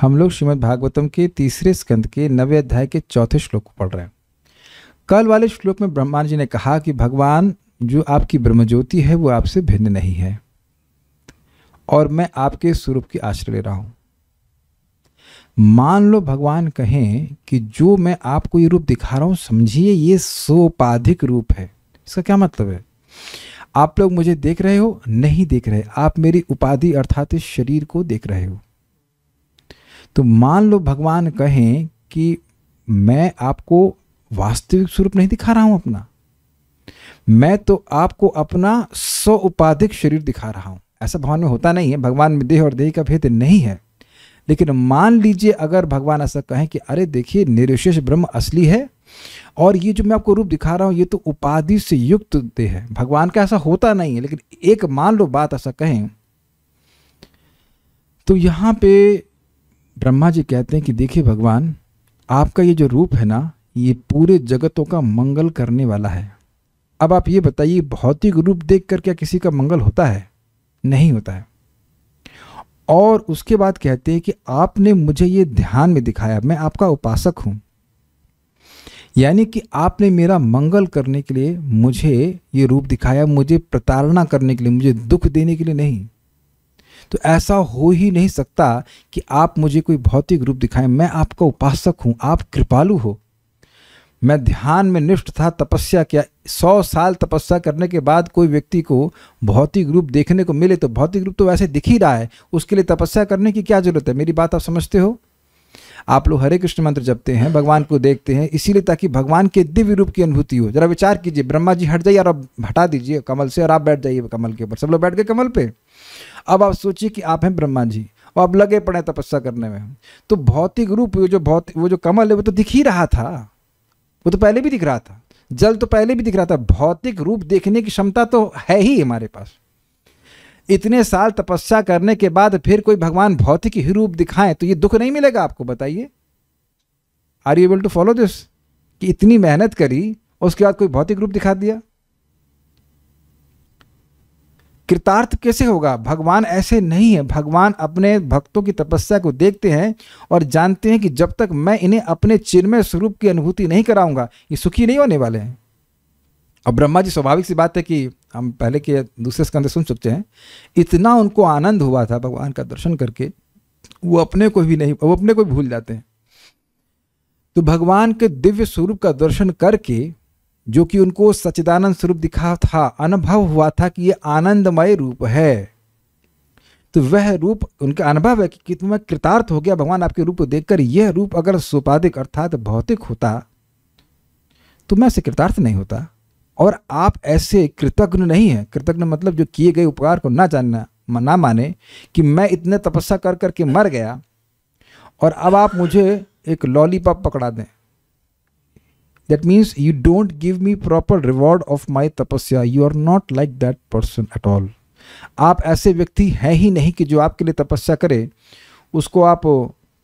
हम लोग श्रीमद भागवतम के तीसरे स्कंद के नवे अध्याय के चौथे श्लोक को पढ़ रहे हैं कल वाले श्लोक में ब्रह्मान जी ने कहा कि भगवान जो आपकी ब्रह्मज्योति है वो आपसे भिन्न नहीं है और मैं आपके स्वरूप की आश्रय ले रहा हूं मान लो भगवान कहें कि जो मैं आपको ये रूप दिखा रहा हूं समझिए ये सोपाधिक रूप है इसका क्या मतलब है आप लोग मुझे देख रहे हो नहीं देख रहे आप मेरी उपाधि अर्थात इस शरीर को देख रहे हो तो मान लो भगवान कहें कि मैं आपको वास्तविक स्वरूप नहीं दिखा रहा हूं अपना मैं तो आपको अपना स्व उपाधिक शरीर दिखा रहा हूं ऐसा भगवान में होता नहीं है भगवान में देह और देह का भेद नहीं है लेकिन मान लीजिए अगर भगवान ऐसा कहें कि अरे देखिए निर्विशेष ब्रह्म असली है और ये जो मैं आपको रूप दिखा रहा हूं ये तो उपाधि से युक्त देह है भगवान का ऐसा होता नहीं है लेकिन एक मान लो बात ऐसा कहें तो यहां पे ब्रह्मा जी कहते हैं कि देखिए भगवान आपका ये जो रूप है ना ये पूरे जगतों का मंगल करने वाला है अब आप ये बताइए भौतिक रूप देख कर क्या किसी का मंगल होता है नहीं होता है और उसके बाद कहते हैं कि आपने मुझे ये ध्यान में दिखाया मैं आपका उपासक हूँ यानी कि आपने मेरा मंगल करने के लिए मुझे ये रूप दिखाया मुझे प्रताड़ना करने के लिए मुझे दुख देने के लिए नहीं तो ऐसा हो ही नहीं सकता कि आप मुझे कोई भौतिक रूप दिखाएं मैं आपका उपासक हूँ आप कृपालु हो मैं ध्यान में निष्ठ था तपस्या किया सौ साल तपस्या करने के बाद कोई व्यक्ति को भौतिक रूप देखने को मिले तो भौतिक रूप तो वैसे दिख ही रहा है उसके लिए तपस्या करने की क्या जरूरत है मेरी बात आप समझते हो आप लोग हरे कृष्ण मंत्र जपते हैं भगवान को देखते हैं इसीलिए ताकि भगवान के दिव्य रूप की अनुभूति हो जरा विचार कीजिए ब्रह्मा जी हट जाइए और आप हटा दीजिए कमल से और आप बैठ जाइए कमल के ऊपर सब लोग बैठ गए कमल पर अब आप सोचिए कि आप हैं ब्रह्मा जी और आप लगे पड़े तपस्या करने में तो भौतिक रूप जो भौतिक वो जो कमल है वो तो दिख ही रहा था वो तो पहले भी दिख रहा था जल तो पहले भी दिख रहा था भौतिक रूप देखने की क्षमता तो है ही हमारे पास इतने साल तपस्या करने के बाद फिर कोई भगवान भौतिक ही रूप दिखाएं तो ये दुख नहीं मिलेगा आपको बताइए are you able to follow this कि इतनी मेहनत करी उसके बाद कोई भौतिक रूप दिखा दिया कृतार्थ कैसे होगा भगवान ऐसे नहीं है भगवान अपने भक्तों की तपस्या को देखते हैं और जानते हैं कि जब तक मैं इन्हें अपने चिन्मय स्वरूप की अनुभूति नहीं कराऊंगा ये सुखी नहीं होने वाले हैं अब ब्रह्मा जी स्वाभाविक सी बात है कि हम पहले के दूसरे स्कंद सुन चुके हैं इतना उनको आनंद हुआ था भगवान का दर्शन करके वो अपने को भी नहीं वो अपने को भी भूल जाते हैं तो भगवान के दिव्य स्वरूप का दर्शन करके जो कि उनको सच्चिदानंद स्वरूप दिखा था अनुभव हुआ था कि ये आनंदमय रूप है तो वह रूप उनका अनुभव है कि मैं कृतार्थ हो गया भगवान आपके रूप को देखकर यह रूप अगर सोपादिक अर्थात भौतिक होता तो मैं उसे कृतार्थ नहीं होता और आप ऐसे कृतज्ञ नहीं हैं कृतज्ञ मतलब जो किए गए उपकार को ना जानना ना माने कि मैं इतने तपस्या कर करके मर गया और अब आप मुझे एक लॉलीपॉप पकड़ा दें that means you don't give me proper reward of my तपस्या you are not like that person at all आप ऐसे व्यक्ति हैं ही नहीं कि जो आपके लिए तपस्या करे उसको आप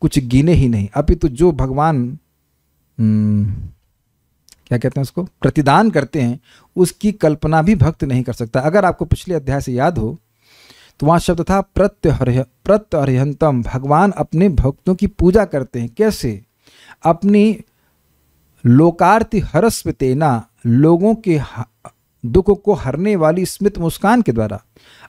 कुछ गिने ही नहीं अभी तो जो भगवान हम्म, क्या कहते हैं उसको प्रतिदान करते हैं उसकी कल्पना भी भक्त नहीं कर सकता अगर आपको पिछले अध्याय से याद हो तो वहाँ शब्द था प्रत्यहर्य प्रत्यहंतम भगवान अपने भक्तों की पूजा करते हैं कैसे अपनी लोकार्थ हर लोगों के दुख को हरने वाली स्मित मुस्कान के द्वारा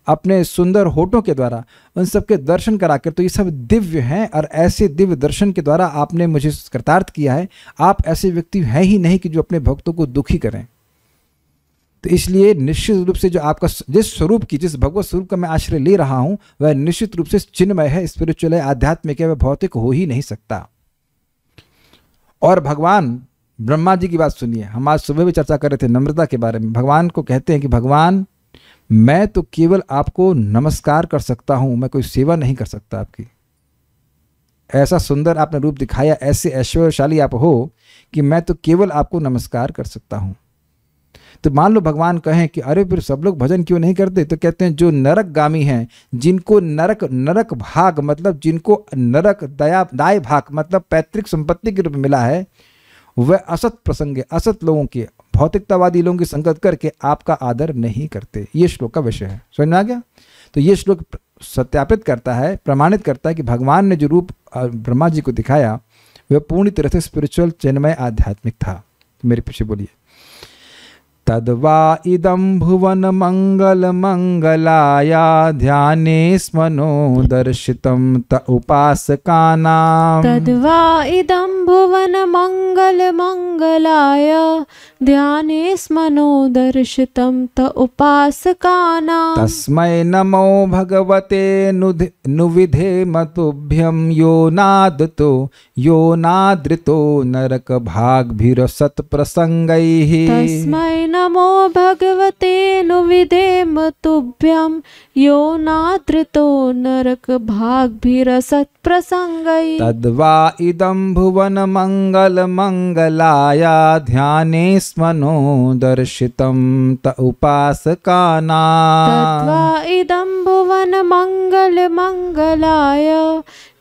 अपने सुंदर होठों के द्वारा उन सब के दर्शन कराकर तो ये सब दिव्य हैं और ऐसे दिव्य दर्शन के द्वारा आपने मुझे कृतार्थ किया है आप ऐसे व्यक्ति हैं ही नहीं कि जो अपने भक्तों को दुखी करें तो इसलिए निश्चित रूप से जो आपका जिस स्वरूप की जिस भगवत स्वरूप का मैं आश्रय ले रहा हूं वह निश्चित रूप से चिन्हमय है स्पिरिचुअल है आध्यात्मिक है वह भौतिक हो ही नहीं सकता और भगवान ब्रह्मा जी की बात सुनिए हम आज सुबह भी चर्चा कर रहे थे नम्रता के बारे में भगवान को कहते हैं कि भगवान मैं तो केवल आपको नमस्कार कर सकता हूं मैं कोई सेवा नहीं कर सकता आपकी ऐसा सुंदर आपने रूप दिखाया ऐसे ऐश्वर्यशाली आप हो कि मैं तो केवल आपको नमस्कार कर सकता हूं तो मान लो भगवान कहें कि अरे फिर सब लोग भजन क्यों नहीं करते तो कहते हैं जो नरक गामी हैं जिनको नरक नरक भाग मतलब जिनको नरक दया दाय भाग मतलब पैतृक संपत्ति के रूप में मिला है वह असत प्रसंग असत लोगों के भौतिकतावादी लोगों की संगत करके आपका आदर नहीं करते ये श्लोक का विषय है समझ में आ गया तो ये श्लोक सत्यापित करता है प्रमाणित करता है कि भगवान ने जो रूप ब्रह्मा जी को दिखाया वह पूर्ण तरह से स्पिरिचुअल चिन्मय आध्यात्मिक था तो मेरे पीछे बोलिए तद्वा इदं भुवनमङ्गलमङ्गलाया ध्याने स्मनो दर्शितं त उपासकानां तद्वा इदं भुवनमङ्गलमङ्गलाय ध्याने स्मनो दर्शितं त उपासकानां तस्मै नमो भगवते नुविधेमतुभ्यं यो नादतो यो नादृतो नरकभाग्भिरसत्प्रसङ्गैः तस्मै नमो भगवते नुविधेम तुभ्यं यो नादृतो नरकभाग्भिरसत्प्रसङ्गै तद्वा मंगल भुवनमङ्गलमङ्गलाया ध्याने स्मनो दर्शित त उपासकाना तद्वा मंगल भुवनमङ्गलमङ्गलाय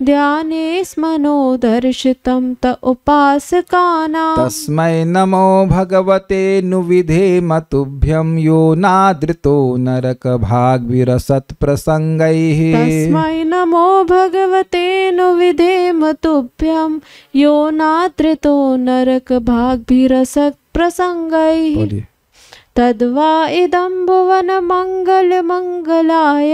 ध्याने स्मनोदर्शितं त उपासकाना तस्मै नमो भगवते नुविधे मतुभ्यम यो नादृतो नरकभाग्विरसत्प्रसङ्गैः तस्मै नमो भगवते नुविधे मतुभ्यम यो नादृतो नरकभाग्भिरसत्प्रसङ्गैः तद्वा इदं मंगलाय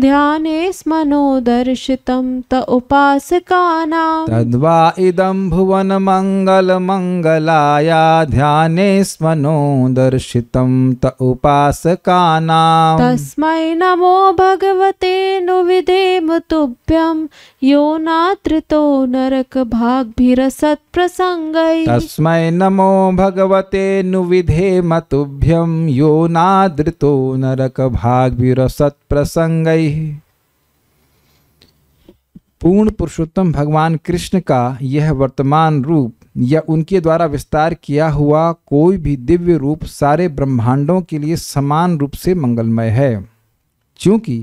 ध्याने स्मनोदर्शितं त उपासकानां भुवन मंगल भुवनमङ्गलमङ्गलाया ध्याने स्मनोदर्शितं त उपासकानां तस्मै नमो भगवते नु नुविधेम तुभ्यं यो नातृतो नरकभाग्भिरसत्प्रसङ्गै तस्मै नमो भगवते नुविधेम तुभ्यं यो नादृतो नरकभाग्भिरसत्प्रसङ्गै गई है पूर्ण पुरुषोत्तम भगवान कृष्ण का यह वर्तमान रूप या उनके द्वारा विस्तार किया हुआ कोई भी दिव्य रूप सारे ब्रह्मांडों के लिए समान रूप से मंगलमय है क्योंकि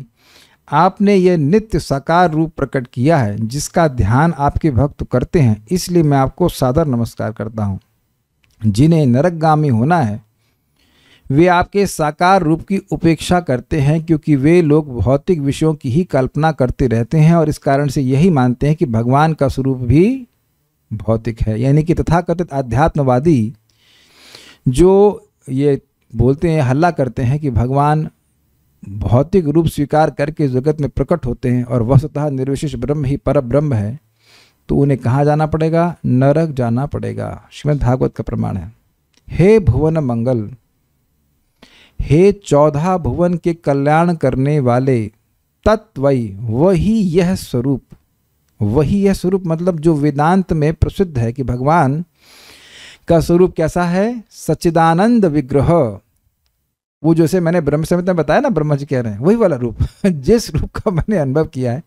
आपने यह नित्य साकार रूप प्रकट किया है जिसका ध्यान आपके भक्त करते हैं इसलिए मैं आपको सादर नमस्कार करता हूँ जिन्हें नरकगामी होना है वे आपके साकार रूप की उपेक्षा करते हैं क्योंकि वे लोग भौतिक विषयों की ही कल्पना करते रहते हैं और इस कारण से यही मानते हैं कि भगवान का स्वरूप भी भौतिक है यानी कि तथाकथित आध्यात्मवादी जो ये बोलते हैं हल्ला करते हैं कि भगवान भौतिक रूप स्वीकार करके जगत में प्रकट होते हैं और वस्तुतः निर्विशेष ब्रह्म ही पर ब्रह्म है तो उन्हें कहाँ जाना पड़ेगा नरक जाना पड़ेगा श्रीमद भागवत का प्रमाण है हे भुवन मंगल हे चौदह भुवन के कल्याण करने वाले तत्वई वही यह स्वरूप वही यह स्वरूप मतलब जो वेदांत में प्रसिद्ध है कि भगवान का स्वरूप कैसा है सच्चिदानंद विग्रह वो जैसे मैंने ब्रह्म समित में बताया ना ब्रह्म जी कह रहे हैं वही वाला रूप जिस रूप का मैंने अनुभव किया है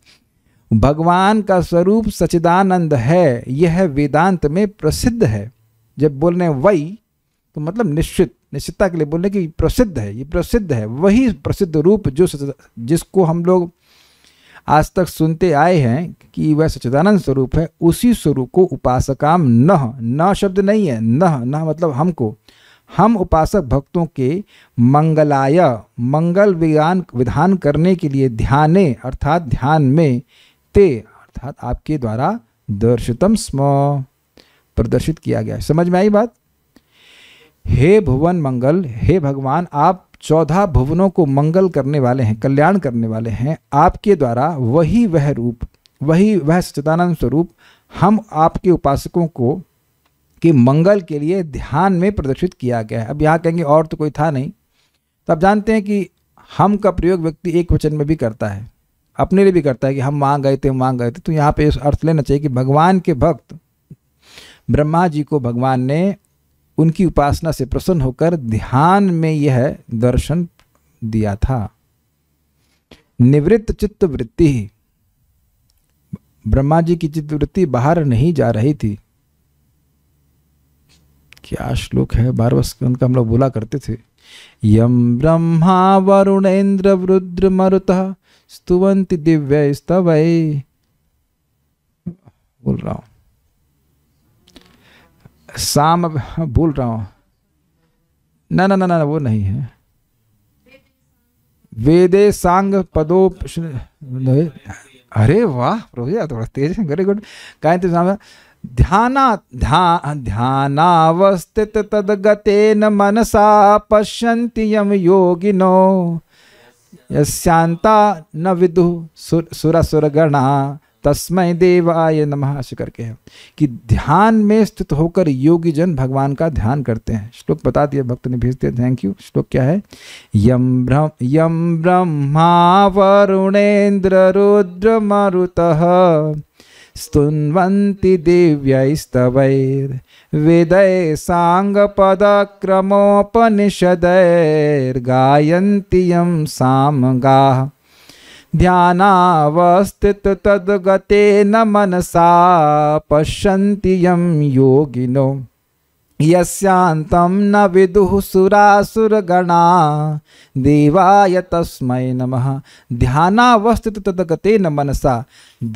भगवान का स्वरूप सचिदानंद है यह वेदांत में प्रसिद्ध है जब बोल रहे वही तो मतलब निश्चित निश्चितता के लिए बोलने की प्रसिद्ध है ये प्रसिद्ध है वही प्रसिद्ध रूप जो जिसको हम लोग आज तक सुनते आए हैं कि वह सच्चिदानंद स्वरूप है उसी स्वरूप को उपासकाम न न शब्द नहीं है न न मतलब हमको हम उपासक भक्तों के मंगलाय मंगल विज्ञान विधान करने के लिए ध्याने अर्थात ध्यान में ते अर्थात आपके द्वारा दर्शितम स्म प्रदर्शित किया गया समझ में आई बात हे भुवन मंगल हे भगवान आप चौदह भुवनों को मंगल करने वाले हैं कल्याण करने वाले हैं आपके द्वारा वही वह रूप वही वह सचिदानंद स्वरूप हम आपके उपासकों को कि मंगल के लिए ध्यान में प्रदर्शित किया गया है अब यहाँ कहेंगे और तो कोई था नहीं तो आप जानते हैं कि हम का प्रयोग व्यक्ति एक वचन में भी करता है अपने लिए भी करता है कि हम मांग गए थे मांग गए थे तो यहाँ पे इस अर्थ लेना चाहिए कि भगवान के भक्त ब्रह्मा जी को भगवान ने उनकी उपासना से प्रसन्न होकर ध्यान में यह दर्शन दिया था निवृत्त चित्त वृत्ति ही ब्रह्मा जी की वृत्ति बाहर नहीं जा रही थी क्या श्लोक है बारहवा स्कंद का हम लोग बोला करते थे यम ब्रह्मा वरुण इंद्र रुद्र मरुत स्तुवंति दिव्य स्तवय बोल रहा हूं शाम अब भूल हाँ, रहा हूँ ना ना ना ना वो नहीं है वेदे सांग पदो अरे वाह प्रोजा थोड़ा तेज है वेरी गुड कहें तो ध्याना ध्या ध्यानावस्थित तदगतेन मनसा पश्यन्ति यम योगिनो यस्यांता न विदु सुर सुरगणा तस्मय देवाय नम ऐसे करके है कि ध्यान में स्थित होकर योगी जन भगवान का ध्यान करते हैं श्लोक बता दिया भक्त ने भेज दिया थैंक यू श्लोक क्या है यम ब्रह्म यम ब्रह्मा वरुणेन्द्र रुद्र मरुत दिव्य स्तवैर वेदय सांग स्तुन्वन्ति दिव्यैस्तवैर्वेदै यम साम गा ध्यानावस्थित तद्गते न मनसा पश्यन्ति यम योगिनो यस्यान्तं न विदुः सुरासुरगणा देवाय तस्मै नमः ध्यानावस्थित तदगते न मनसा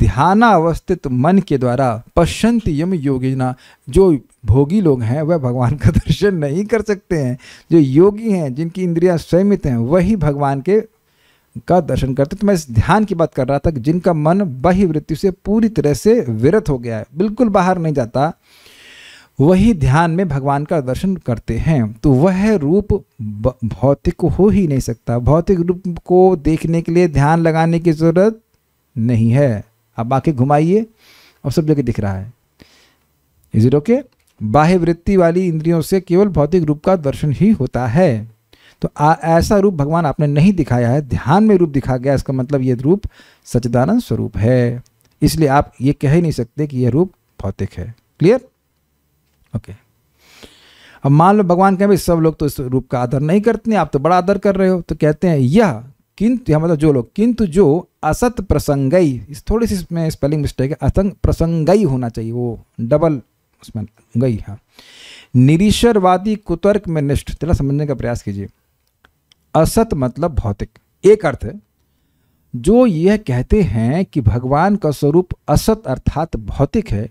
ध्यानावस्थित मन के द्वारा पश्यन्ति यम योगिना जो भोगी लोग हैं वह भगवान का दर्शन नहीं कर सकते हैं जो योगी हैं जिनकी इंद्रियां संयमित हैं वही भगवान के का दर्शन करते तो मैं इस ध्यान की बात कर रहा था कि जिनका मन बहिवृत्ति से पूरी तरह से विरत हो गया है बिल्कुल बाहर नहीं जाता वही ध्यान में भगवान का दर्शन करते हैं तो वह रूप भौतिक हो ही नहीं सकता भौतिक रूप को देखने के लिए ध्यान लगाने की ज़रूरत नहीं है आप बाकी घुमाइए और सब जगह दिख रहा है इज ओके बाह्य वृत्ति वाली इंद्रियों से केवल भौतिक रूप का दर्शन ही होता है तो आ, ऐसा रूप भगवान आपने नहीं दिखाया है ध्यान में रूप दिखा गया इसका मतलब ये रूप सचिदानंद स्वरूप है इसलिए आप ये कह ही नहीं सकते कि यह रूप भौतिक है क्लियर ओके अब मान लो भगवान कहें भाई सब लोग तो इस रूप का आदर नहीं करते आप तो बड़ा आदर कर रहे हो तो कहते हैं यह किंतु मतलब जो लोग किंतु जो असत प्रसंगई इस थोड़ी सी इसमें स्पेलिंग मिस्टेक है असंग प्रसंगई होना चाहिए वो डबल उसमें गई हाँ निरीश्वरवादी कुतर्क में निष्ठ जरा समझने का प्रयास कीजिए असत मतलब भौतिक एक अर्थ है जो यह कहते हैं कि भगवान का स्वरूप असत अर्थात भौतिक है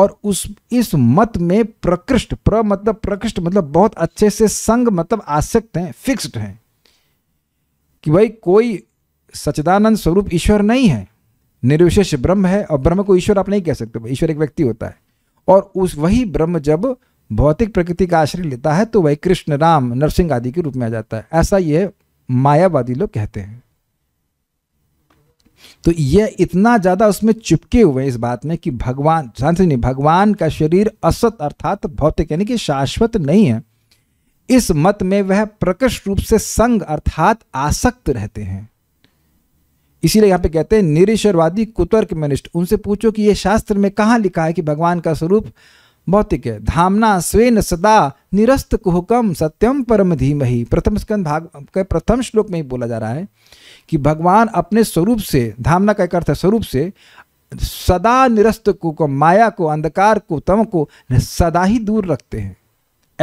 और उस इस मत में प्रकृष्ट प्र मतलब प्रकृष्ट मतलब बहुत अच्छे से संग मतलब आसक्त हैं फिक्स्ड हैं कि भाई कोई सचिदानंद स्वरूप ईश्वर नहीं है निर्विशेष ब्रह्म है और ब्रह्म को ईश्वर आप नहीं कह सकते ईश्वर एक व्यक्ति होता है और उस वही ब्रह्म जब भौतिक प्रकृति का आश्रय लेता है तो वह कृष्ण राम नरसिंह आदि के रूप में आ जाता है ऐसा यह मायावादी लोग कहते हैं तो यह इतना ज्यादा उसमें चिपके हुए इस बात में कि भगवान नहीं भगवान का शरीर असत अर्थात भौतिक यानी कि शाश्वत नहीं है इस मत में वह प्रकृष्ट रूप से संग अर्थात आसक्त रहते हैं इसीलिए यहां पे कहते हैं निरीश्वरवादी कुतर्क मनिष्ठ उनसे पूछो कि यह शास्त्र में कहा लिखा है कि भगवान का स्वरूप भौतिक है धामना स्वेन सदा निरस्त कुहकम सत्यम परम धीमही प्रथम स्कंद भाग के प्रथम श्लोक में ही बोला जा रहा है कि भगवान अपने स्वरूप से धामना का एक अर्थ है स्वरूप से सदा निरस्त कुहकम माया को अंधकार को तम को सदा ही दूर रखते हैं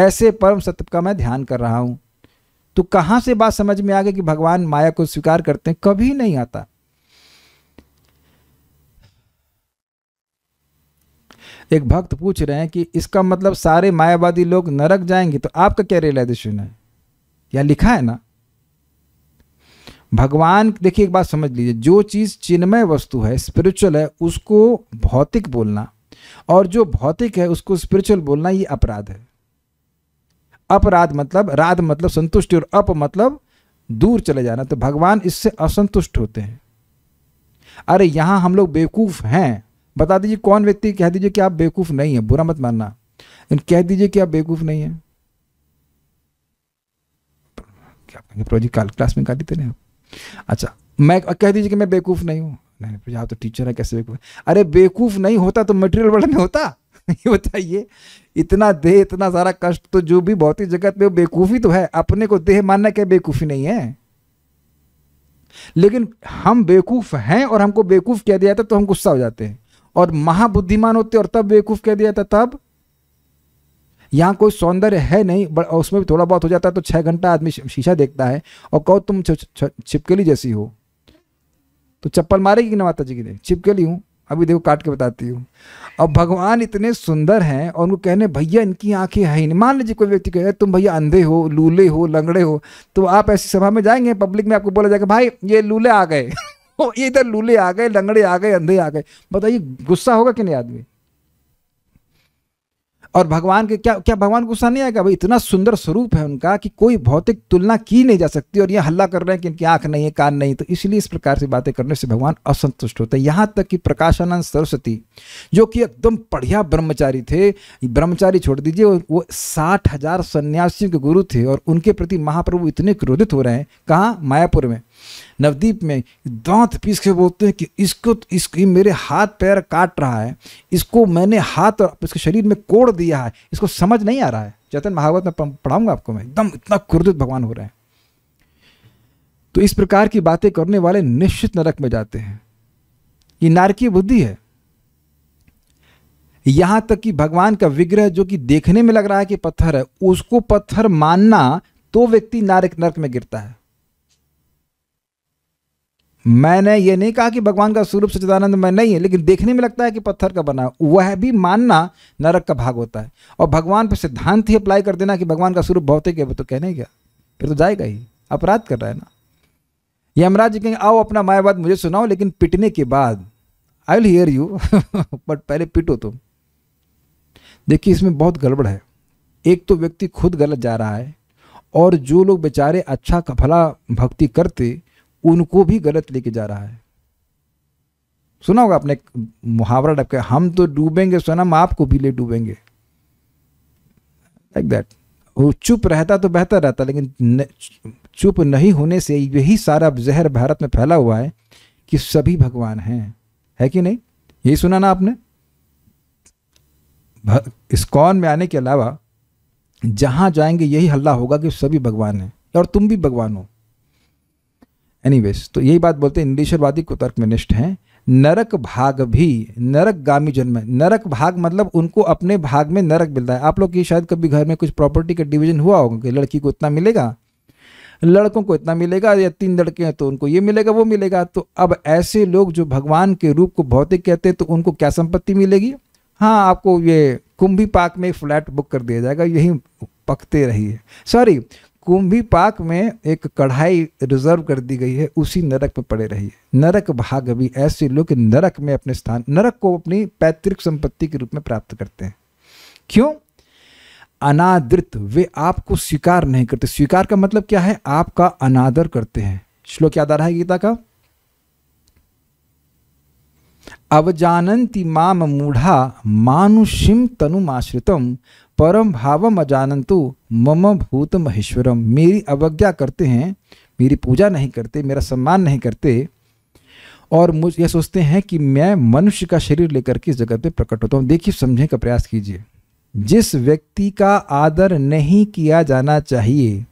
ऐसे परम सत्य का मैं ध्यान कर रहा हूँ तो कहाँ से बात समझ में आ गई कि भगवान माया को स्वीकार करते हैं कभी नहीं आता एक भक्त पूछ रहे हैं कि इसका मतलब सारे मायावादी लोग नरक जाएंगे तो आपका क्या रियलाइजेशन है या लिखा है ना भगवान देखिए एक बात समझ लीजिए जो चीज़ चिन्मय वस्तु है स्पिरिचुअल है उसको भौतिक बोलना और जो भौतिक है उसको स्पिरिचुअल बोलना ये अपराध है अपराध मतलब राध मतलब संतुष्टि और अप मतलब दूर चले जाना तो भगवान इससे असंतुष्ट होते हैं अरे यहां हम लोग बेवकूफ़ हैं बता दीजिए कौन व्यक्ति कह दीजिए कि आप बेवकूफ़ नहीं है बुरा मत मानना लेकिन कह दीजिए कि आप बेवकूफ़ नहीं है क्या कहेंगे कल क्लास में गाली दे तो अच्छा मैं कह दीजिए कि मैं बेवकूफ़ नहीं हूँ नहीं आप तो टीचर है कैसे बेवकूफ़ अरे बेवकूफ़ नहीं होता तो मटेरियल वर्ल्ड में होता ये बताइए इतना देह इतना सारा कष्ट तो जो भी भौतिक जगत में बेवकूफ़ी तो है अपने को देह मानना क्या बेवकूफ़ी नहीं है लेकिन हम बेवकूफ़ हैं और हमको बेवकूफ़ कह दिया जाता तो हम गुस्सा हो जाते हैं और महाबुद्धिमान होते और तब बेवकूफ़ कह दिया था तब यहां कोई सौंदर्य है नहीं उसमें भी थोड़ा बहुत हो जाता है तो छह घंटा आदमी शीशा देखता है और कहो तुम छिपकली जैसी हो तो चप्पल मारेगी कि ना माता जी की नहीं छिपकली हूं अभी देखो काट के बताती हूँ अब भगवान इतने सुंदर हैं और उनको कहने भैया इनकी आंखें है ही मान लीजिए कोई व्यक्ति कहे तुम भैया अंधे हो लूले हो लंगड़े हो तो आप ऐसी सभा में जाएंगे पब्लिक में आपको बोला जाएगा भाई ये लूले आ गए ये इधर लूले आ गए लंगड़े आ गए अंधे आ गए बताइए गुस्सा होगा कि नहीं आदमी और भगवान के क्या क्या भगवान गुस्सा नहीं आएगा भाई इतना सुंदर स्वरूप है उनका कि कोई भौतिक तुलना की नहीं जा सकती और ये हल्ला कर रहे हैं कि इनकी आंख नहीं है कान नहीं तो इसलिए इस प्रकार से बातें करने से भगवान असंतुष्ट होते हैं यहाँ तक कि प्रकाशानंद सरस्वती जो कि एकदम बढ़िया ब्रह्मचारी थे ब्रह्मचारी छोड़ दीजिए वो साठ हजार सन्यासियों के गुरु थे और उनके प्रति महाप्रभु इतने क्रोधित हो रहे हैं कहाँ मायापुर में नवदीप में दांत पीस के बोलते हैं कि इसको इसको मेरे हाथ पैर काट रहा है इसको मैंने हाथ और इसके शरीर में कोड़ दिया है इसको समझ नहीं आ रहा है चैतन महावत में पढ़ाऊंगा आपको मैं एकदम इतना क्रोधित भगवान हो रहे हैं तो इस प्रकार की बातें करने वाले निश्चित नरक में जाते हैं ये नारकीय बुद्धि है यहां तक कि भगवान का विग्रह जो कि देखने में लग रहा है कि पत्थर है उसको पत्थर मानना तो व्यक्ति नारक नरक में गिरता है मैंने ये नहीं कहा कि भगवान का स्वरूप सच्चिदानंद में नहीं है लेकिन देखने में लगता है कि पत्थर का बना वह भी मानना नरक का भाग होता है और भगवान पर सिद्धांत ही अप्लाई कर देना कि भगवान का स्वरूप भौतिक है तो कहने क्या फिर तो जाएगा ही अपराध कर रहा है ना यमराज जी कहेंगे आओ अपना मायावाद मुझे सुनाओ लेकिन पिटने के बाद I will hear you but पहले पिटो तुम देखिए इसमें बहुत गड़बड़ है एक तो व्यक्ति खुद गलत जा रहा है और जो लोग बेचारे अच्छा भला भक्ति करते उनको भी गलत लेके जा रहा है सुना होगा आपने मुहावरा टाइप हम तो डूबेंगे सोनम आपको भी ले डूबेंगे लाइक दैट वो चुप रहता तो बेहतर रहता लेकिन चुप नहीं होने से यही सारा जहर भारत में फैला हुआ है कि सभी भगवान हैं है कि नहीं यही सुना ना आपने कौन में आने के अलावा जहां जाएंगे यही हल्ला होगा कि सभी भगवान हैं और तुम भी भगवान हो एनीवेज तो यही बात बोलते हैं निरीश्वरवादी कुतर्क में निष्ठ हैं नरक भाग भी नरक गामी जन्म नरक भाग मतलब उनको अपने भाग में नरक मिलता है आप लोग की शायद कभी घर में कुछ प्रॉपर्टी का डिवीजन हुआ होगा कि लड़की को इतना मिलेगा लड़कों को इतना मिलेगा या तीन लड़के हैं तो उनको ये मिलेगा वो मिलेगा तो अब ऐसे लोग जो भगवान के रूप को भौतिक कहते हैं तो उनको क्या संपत्ति मिलेगी हाँ आपको ये कुंभी पाक में फ्लैट बुक कर दिया जाएगा यही पकते रहिए सॉरी कुंभी पाक में एक कढ़ाई रिजर्व कर दी गई है उसी नरक में पड़े रहिए नरक भाग भी ऐसे लोग नरक में अपने स्थान नरक को अपनी पैतृक संपत्ति के रूप में प्राप्त करते हैं क्यों अनादृत वे आपको स्वीकार नहीं करते स्वीकार का मतलब क्या है आपका अनादर करते हैं श्लोक याद आ रहा है गीता का अवजानती माम मूढ़ा मानुषिम तनुमाश्रितम परम भावम अजानंतु मम भूत महेश्वरम मेरी अवज्ञा करते हैं मेरी पूजा नहीं करते मेरा सम्मान नहीं करते और मुझ यह सोचते हैं कि मैं मनुष्य का शरीर लेकर के इस जगत पे प्रकट होता हूँ देखिए समझने का प्रयास कीजिए जिस व्यक्ति का आदर नहीं किया जाना चाहिए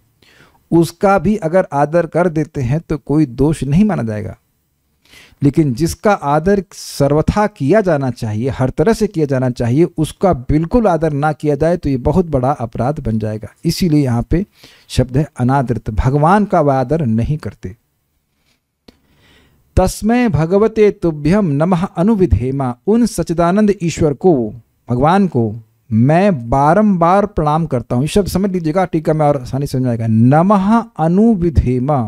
उसका भी अगर आदर कर देते हैं तो कोई दोष नहीं माना जाएगा लेकिन जिसका आदर सर्वथा किया जाना चाहिए हर तरह से किया जाना चाहिए उसका बिल्कुल आदर ना किया जाए तो ये बहुत बड़ा अपराध बन जाएगा इसीलिए यहाँ पे शब्द है अनादृत भगवान का वह आदर नहीं करते तस्मय भगवते तुभ्यम नमः अनुविधेमा उन सचिदानंद ईश्वर को भगवान को मैं बारंबार प्रणाम करता हूँ शब्द समझ लीजिएगा टीका में और आसानी समझ आएगा नमः अनुविधेमा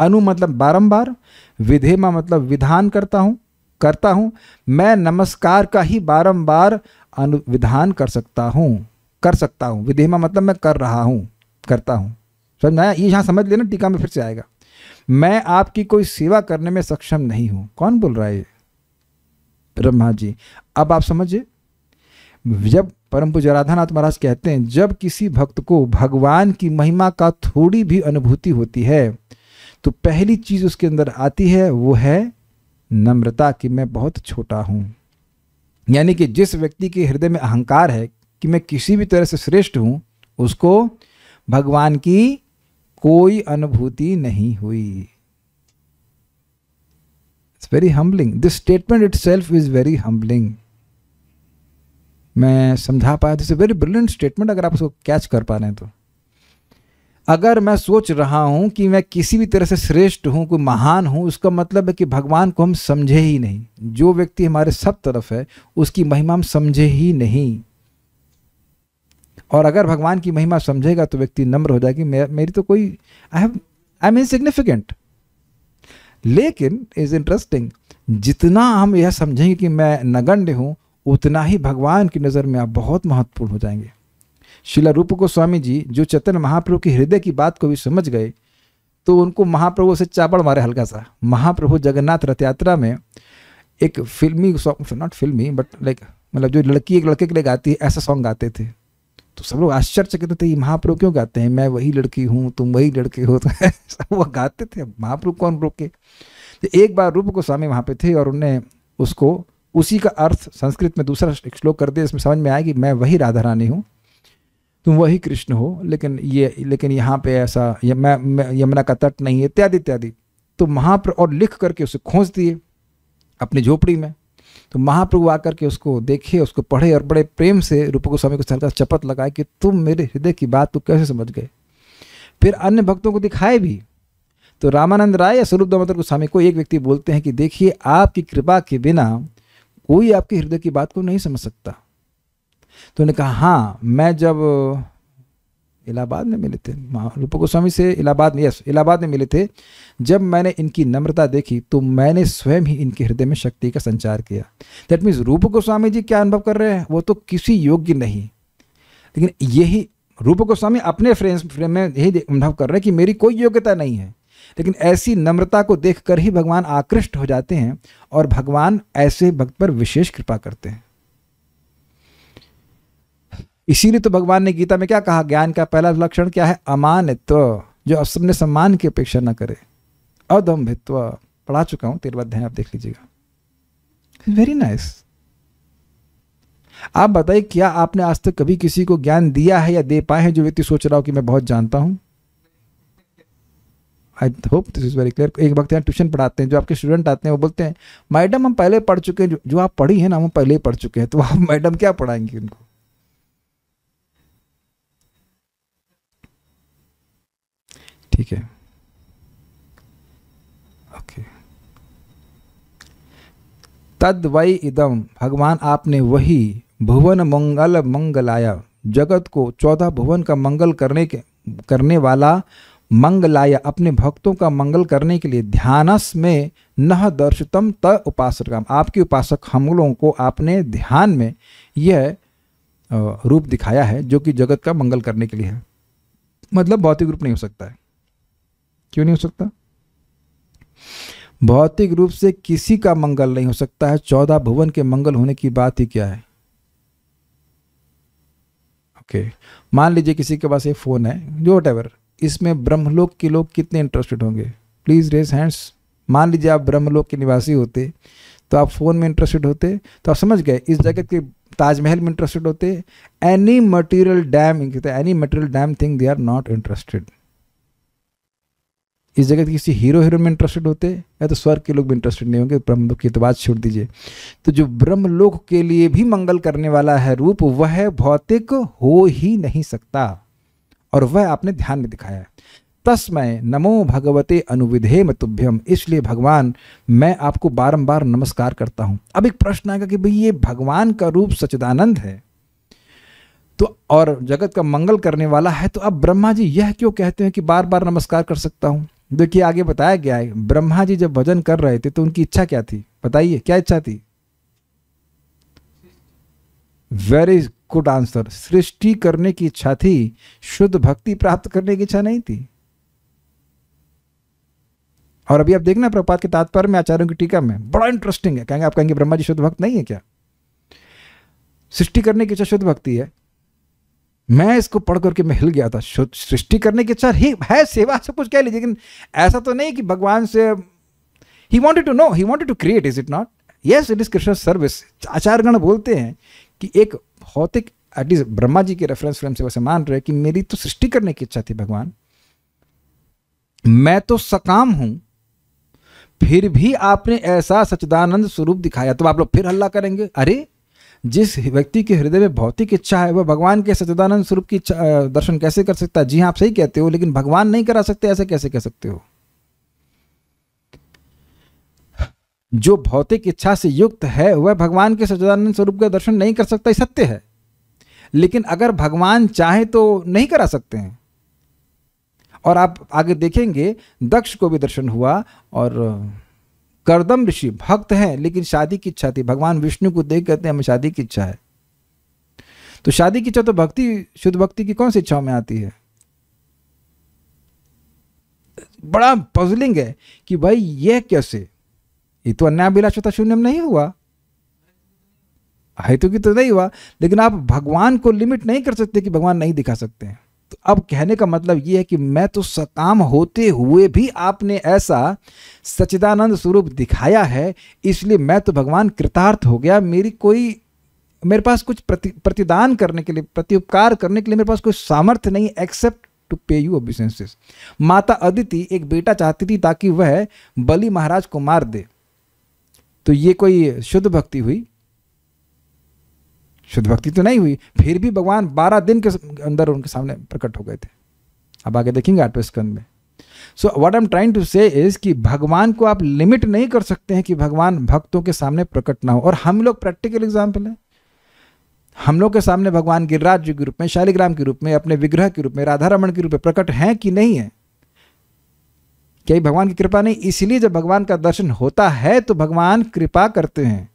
अनु मतलब बारंबार विधेमा मतलब विधान करता हूँ करता हूँ मैं नमस्कार का ही बारंबार अनुविधान कर सकता हूँ कर सकता हूँ विधेमा मतलब मैं कर रहा हूँ करता हूँ समझ ये यहाँ समझ लेना टीका में फिर से आएगा मैं आपकी कोई सेवा करने में सक्षम नहीं हूँ कौन बोल रहा है ब्रह्मा जी अब आप समझिए जब परम पूज्य राधानाथ महाराज कहते हैं जब किसी भक्त को भगवान की महिमा का थोड़ी भी अनुभूति होती है तो पहली चीज़ उसके अंदर आती है वो है नम्रता कि मैं बहुत छोटा हूं यानी कि जिस व्यक्ति के हृदय में अहंकार है कि मैं किसी भी तरह से श्रेष्ठ हूं उसको भगवान की कोई अनुभूति नहीं हुई it's very humbling this statement itself is very humbling मैं समझा पाया दिस वेरी ब्रिलियंट स्टेटमेंट अगर आप उसको कैच कर पा रहे हैं तो अगर मैं सोच रहा हूं कि मैं किसी भी तरह से श्रेष्ठ हूँ कोई महान हूँ उसका मतलब है कि भगवान को हम समझे ही नहीं जो व्यक्ति हमारे सब तरफ है उसकी महिमा हम समझे ही नहीं और अगर भगवान की महिमा समझेगा तो व्यक्ति नम्र हो जाएगी मेरी तो कोई I have I mean significant लेकिन इज इंटरेस्टिंग जितना हम यह समझेंगे कि मैं नगण्य हूँ उतना ही भगवान की नज़र में आप बहुत महत्वपूर्ण हो जाएंगे शिला रूप गोस्वामी जी जो चैतन्य महाप्रभु के हृदय की बात को भी समझ गए तो उनको महाप्रभु से चापड़ मारे हल्का सा महाप्रभु जगन्नाथ रथ यात्रा में एक फिल्मी सॉन्ग नॉट फिल्मी बट लाइक मतलब जो लड़की एक लड़के के लिए गाती है ऐसा सॉन्ग गाते थे तो सब लोग आश्चर्यचकित थे ये महाप्रभु क्यों गाते हैं मैं वही लड़की हूँ तुम वही लड़के हो तो सब वो गाते थे महाप्रभु कौन रोके तो एक बार रूप गोस्वामी वहाँ पे थे और उन्हें उसको उसी का अर्थ संस्कृत में दूसरा श्लोक कर दिया इसमें समझ में आया कि मैं वही राधा रानी हूँ तुम वही कृष्ण हो लेकिन ये लेकिन यहाँ पे ऐसा यमुना का तट नहीं है इत्यादि इत्यादि तो महाप्रभु और लिख करके उसे खोज दिए अपनी झोपड़ी में तो महाप्रभु आकर के उसको देखे उसको पढ़े और बड़े प्रेम से रूप गोस्वामी को सरकार चपत लगाए कि तुम मेरे हृदय की बात तो कैसे समझ गए फिर अन्य भक्तों को दिखाए भी तो रामानंद राय या स्वरूप दामोदर गोस्वामी को एक व्यक्ति बोलते हैं कि देखिए आपकी कृपा के बिना कोई आपके हृदय की बात को नहीं समझ सकता तो उन्होंने कहा हाँ मैं जब इलाहाबाद में मिले थे रूप गोस्वामी से इलाहाबाद में यस इलाहाबाद में मिले थे जब मैंने इनकी नम्रता देखी तो मैंने स्वयं ही इनके हृदय में शक्ति का संचार किया दैट मीन्स रूप गोस्वामी जी क्या अनुभव कर रहे हैं वो तो किसी योग्य नहीं लेकिन यही रूप गोस्वामी अपने फ्रेम फ्रेम में यही अनुभव कर रहे हैं कि मेरी कोई योग्यता नहीं है लेकिन ऐसी नम्रता को देखकर ही भगवान आकृष्ट हो जाते हैं और भगवान ऐसे भक्त पर विशेष कृपा करते हैं इसीलिए तो भगवान ने गीता में क्या कहा ज्ञान का पहला लक्षण क्या है अमानित्व जो आप सम्मान की अपेक्षा न करे अदम्भित्व पढ़ा चुका हूँ तेरवा अध्याय आप देख लीजिएगा वेरी नाइस आप बताइए क्या आपने आज तक कभी किसी को ज्ञान दिया है या दे पाए हैं जो व्यक्ति सोच रहा हो कि मैं बहुत जानता हूं I hope this is very clear एक वक्त यहाँ ट्यूशन पढ़ाते हैं जो आपके स्टूडेंट आते हैं वो बोलते हैं मैडम हम पहले पढ़ चुके हैं जो, जो आप पढ़ी हैं ना हम पहले ही पढ़ चुके हैं तो आप मैडम क्या पढ़ाएंगे उनको ठीक है ओके तद वही इदम भगवान आपने वही भुवन मंगल मंगलाया जगत को चौदह भुवन का मंगल करने के करने वाला मंगलाया अपने भक्तों का मंगल करने के लिए ध्यानस में न दर्शतम त उपासकम आपके उपासक हम लोगों को आपने ध्यान में यह रूप दिखाया है जो कि जगत का मंगल करने के लिए है मतलब भौतिक रूप नहीं हो सकता है क्यों नहीं हो सकता भौतिक रूप से किसी का मंगल नहीं हो सकता है चौदह भुवन के मंगल होने की बात ही क्या है ओके मान लीजिए किसी के पास ये फोन है जो वट इसमें ब्रह्मलोक के लोग कितने इंटरेस्टेड होंगे प्लीज रेज हैंड्स मान लीजिए आप ब्रह्मलोक के निवासी होते तो आप फोन में इंटरेस्टेड होते तो आप समझ गए इस जगत के ताजमहल में इंटरेस्टेड होते any material damn any material damn thing they are not interested इस जगह के किसी हीरो हीरोइन में इंटरेस्टेड होते या तो स्वर्ग के लोग भी इंटरेस्टेड नहीं होंगे ब्रह्म की तो बात छोड़ दीजिए तो जो ब्रह्म लोक के लिए भी मंगल करने वाला है रूप वह भौतिक हो ही नहीं सकता और वह आपने ध्यान में दिखाया तस्मय नमो भगवते अनुविधे मतुभ्यम इसलिए भगवान मैं आपको बारम्बार नमस्कार करता हूँ अब एक प्रश्न आएगा कि भाई ये भगवान का रूप सचिदानंद है तो और जगत का मंगल करने वाला है तो अब ब्रह्मा जी यह क्यों कहते हैं कि बार बार नमस्कार कर सकता हूँ देखिए आगे बताया गया है ब्रह्मा जी जब भजन कर रहे थे तो उनकी इच्छा क्या थी बताइए क्या इच्छा थी वेरी गुड आंसर सृष्टि करने की इच्छा थी शुद्ध भक्ति प्राप्त करने की इच्छा नहीं थी और अभी आप देखना प्रपात के तात्पर्य में आचार्यों की टीका में बड़ा इंटरेस्टिंग है कहेंगे आप कहेंगे ब्रह्मा जी शुद्ध भक्त नहीं है क्या सृष्टि करने की इच्छा शुद्ध भक्ति है मैं इसको पढ़ करके मैं हिल गया था सृष्टि करने की इच्छा ही है सेवा से कुछ कह लीजिए लेकिन ऐसा तो नहीं कि भगवान से he wanted to know he wanted to create is it not yes it is Krishna service आचार्यगण बोलते हैं कि एक भौतिक एटलीस्ट ब्रह्मा जी के रेफरेंस फ्रेम से वैसे मान रहे कि मेरी तो सृष्टि करने की इच्छा थी भगवान मैं तो सकाम हूं फिर भी आपने ऐसा सचिदानंद स्वरूप दिखाया तो आप लोग फिर हल्ला करेंगे अरे जिस व्यक्ति के हृदय में भौतिक इच्छा है वह भगवान के सच्चिदानंद स्वरूप की दर्शन कैसे कर सकता है जी हाँ आप सही कहते हो लेकिन भगवान नहीं करा सकते ऐसे कैसे कह सकते हो जो भौतिक इच्छा से युक्त है वह भगवान के सच्चिदानंद स्वरूप का दर्शन नहीं कर सकता सत्य है लेकिन अगर भगवान चाहे तो नहीं करा सकते हैं और आप आगे देखेंगे दक्ष को भी दर्शन हुआ और करदम ऋषि भक्त हैं लेकिन शादी की इच्छा थी भगवान विष्णु को देख कहते हैं हमें शादी की इच्छा है तो शादी की इच्छा तो भक्ति शुद्ध भक्ति की कौन सी इच्छाओं में आती है बड़ा पजलिंग है कि भाई यह कैसे ये तो शून्य में नहीं हुआ हेतु की तो नहीं हुआ लेकिन आप भगवान को लिमिट नहीं कर सकते कि भगवान नहीं दिखा सकते हैं तो अब कहने का मतलब ये है कि मैं तो सकाम होते हुए भी आपने ऐसा सचिदानंद स्वरूप दिखाया है इसलिए मैं तो भगवान कृतार्थ हो गया मेरी कोई मेरे पास कुछ प्रति प्रतिदान करने के लिए उपकार करने के लिए मेरे पास कोई सामर्थ्य नहीं except to pay you obeisances माता अदिति एक बेटा चाहती थी ताकि वह बलि महाराज को मार दे तो ये कोई शुद्ध भक्ति हुई शुद्ध भक्ति तो नहीं हुई फिर भी भगवान बारह दिन के अंदर उनके सामने प्रकट हो गए थे अब आगे देखेंगे आठवें स्कंद में so what am trying to say is कि भगवान को आप लिमिट नहीं कर सकते हैं कि भगवान भक्तों के सामने प्रकट ना हो और हम लोग प्रैक्टिकल एग्जाम्पल हैं हम लोग के सामने भगवान गिरिराज जी के रूप में शालिग्राम के रूप में अपने विग्रह के रूप में राधा रमन के रूप में प्रकट हैं कि नहीं है क्या भगवान की कृपा नहीं इसलिए जब भगवान का दर्शन होता है तो भगवान कृपा करते हैं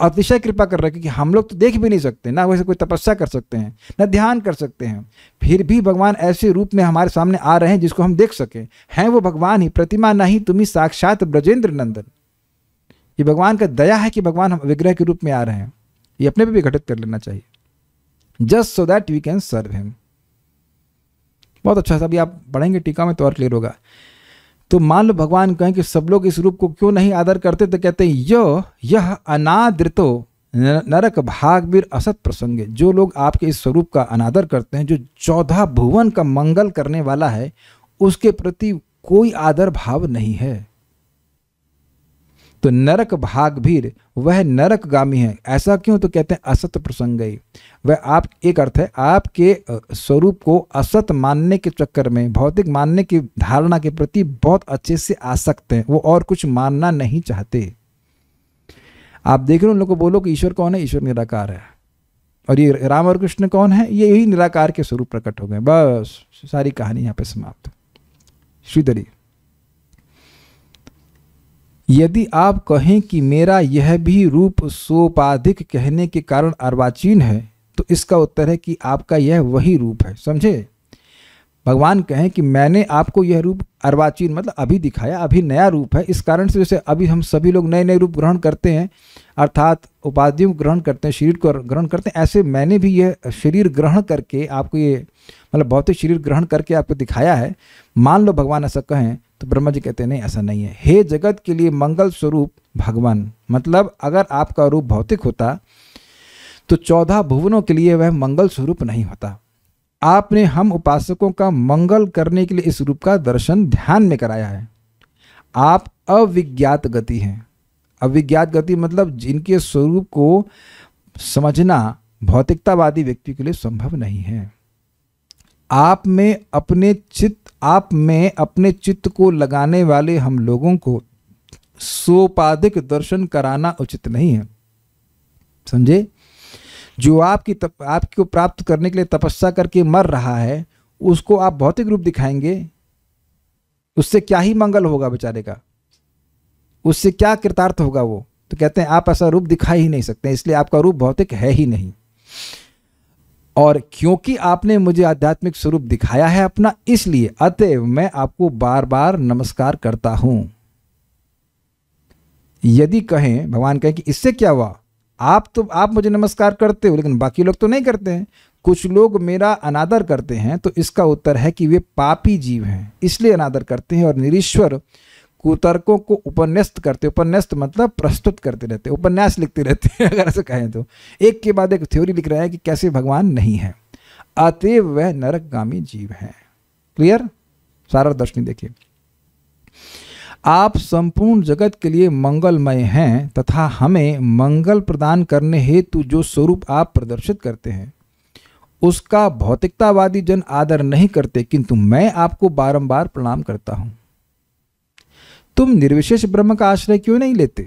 अतिशय कृपा कर रहे हैं क्योंकि हम लोग तो देख भी नहीं सकते ना वैसे कोई तपस्या कर सकते हैं ना ध्यान कर सकते हैं फिर भी भगवान ऐसे रूप में हमारे सामने आ रहे हैं जिसको हम देख सकें हैं वो भगवान ही प्रतिमा नहीं तुम्ही साक्षात ब्रजेंद्र नंदन ये भगवान का दया है कि भगवान हम विग्रह के रूप में आ रहे हैं ये अपने पर भी घटित कर लेना चाहिए just so that we can serve him बहुत अच्छा सा अभी आप पढ़ेंगे टीका में तो और क्लियर होगा तो मान लो भगवान कहें कि सब लोग इस रूप को क्यों नहीं आदर करते तो कहते हैं यो यह अनादृतो नरक भागवीर असत प्रसंग जो लोग आपके इस स्वरूप का अनादर करते हैं जो चौदह भुवन का मंगल करने वाला है उसके प्रति कोई आदर भाव नहीं है तो नरक भाग भीर वह नरक गामी है ऐसा क्यों तो कहते हैं असत प्रसंग वह आप एक अर्थ है आपके स्वरूप को असत मानने के चक्कर में भौतिक मानने की धारणा के प्रति बहुत अच्छे से आसक्त हैं वो और कुछ मानना नहीं चाहते आप देख रहे हो उन लोगों को बोलो कि ईश्वर कौन है ईश्वर निराकार है और ये राम और कृष्ण कौन है ये यही निराकार के स्वरूप प्रकट हो गए बस सारी कहानी यहाँ पे समाप्त श्रीधरी यदि आप कहें कि मेरा यह भी रूप सोपाधिक कहने के कारण अर्वाचीन है तो इसका उत्तर है कि आपका यह वही रूप है समझे भगवान कहें कि मैंने आपको यह रूप अर्वाचीन मतलब अभी दिखाया अभी नया रूप है इस कारण से जैसे अभी हम सभी लोग नए नए रूप ग्रहण करते हैं अर्थात उपाधियों को ग्रहण करते हैं शरीर को ग्रहण करते हैं ऐसे मैंने भी यह शरीर ग्रहण करके आपको ये मतलब भौतिक शरीर ग्रहण करके आपको दिखाया है मान लो भगवान ऐसा कहें तो ब्रह्मा जी कहते नहीं ऐसा नहीं है हे जगत के लिए मंगल स्वरूप भगवान मतलब अगर आपका रूप भौतिक होता तो चौदह भुवनों के लिए वह मंगल स्वरूप नहीं होता आपने हम उपासकों का मंगल करने के लिए इस रूप का दर्शन ध्यान में कराया है आप अविज्ञात गति हैं अविज्ञात गति मतलब जिनके स्वरूप को समझना भौतिकतावादी व्यक्ति के लिए संभव नहीं है आप में अपने चित्त आप में अपने चित्त को लगाने वाले हम लोगों को सोपाधिक दर्शन कराना उचित नहीं है समझे जो आपकी तप, आपको प्राप्त करने के लिए तपस्या करके मर रहा है उसको आप भौतिक रूप दिखाएंगे उससे क्या ही मंगल होगा बेचारे का उससे क्या कृतार्थ होगा वो तो कहते हैं आप ऐसा रूप दिखा ही नहीं सकते इसलिए आपका रूप भौतिक है ही नहीं और क्योंकि आपने मुझे आध्यात्मिक स्वरूप दिखाया है अपना इसलिए अतएव मैं आपको बार बार नमस्कार करता हूं यदि कहें भगवान कहें कि इससे क्या हुआ आप तो आप मुझे नमस्कार करते हो लेकिन बाकी लोग तो नहीं करते हैं कुछ लोग मेरा अनादर करते हैं तो इसका उत्तर है कि वे पापी जीव हैं इसलिए अनादर करते हैं और निरीश्वर कुतर्कों को उपन्यास्त करते उपन्यास्त मतलब प्रस्तुत करते रहते उपन्यास लिखते रहते हैं अगर ऐसे कहें तो एक के बाद एक थ्योरी लिख रहा है कि कैसे भगवान नहीं है अतएव वह नरकगामी जीव है क्लियर सारा दर्शनी देखिए आप संपूर्ण जगत के लिए मंगलमय हैं तथा हमें मंगल प्रदान करने हेतु जो स्वरूप आप प्रदर्शित करते हैं उसका भौतिकतावादी जन आदर नहीं करते किंतु मैं आपको बारंबार प्रणाम करता हूं तुम निर्विशेष ब्रह्म का आश्रय क्यों नहीं लेते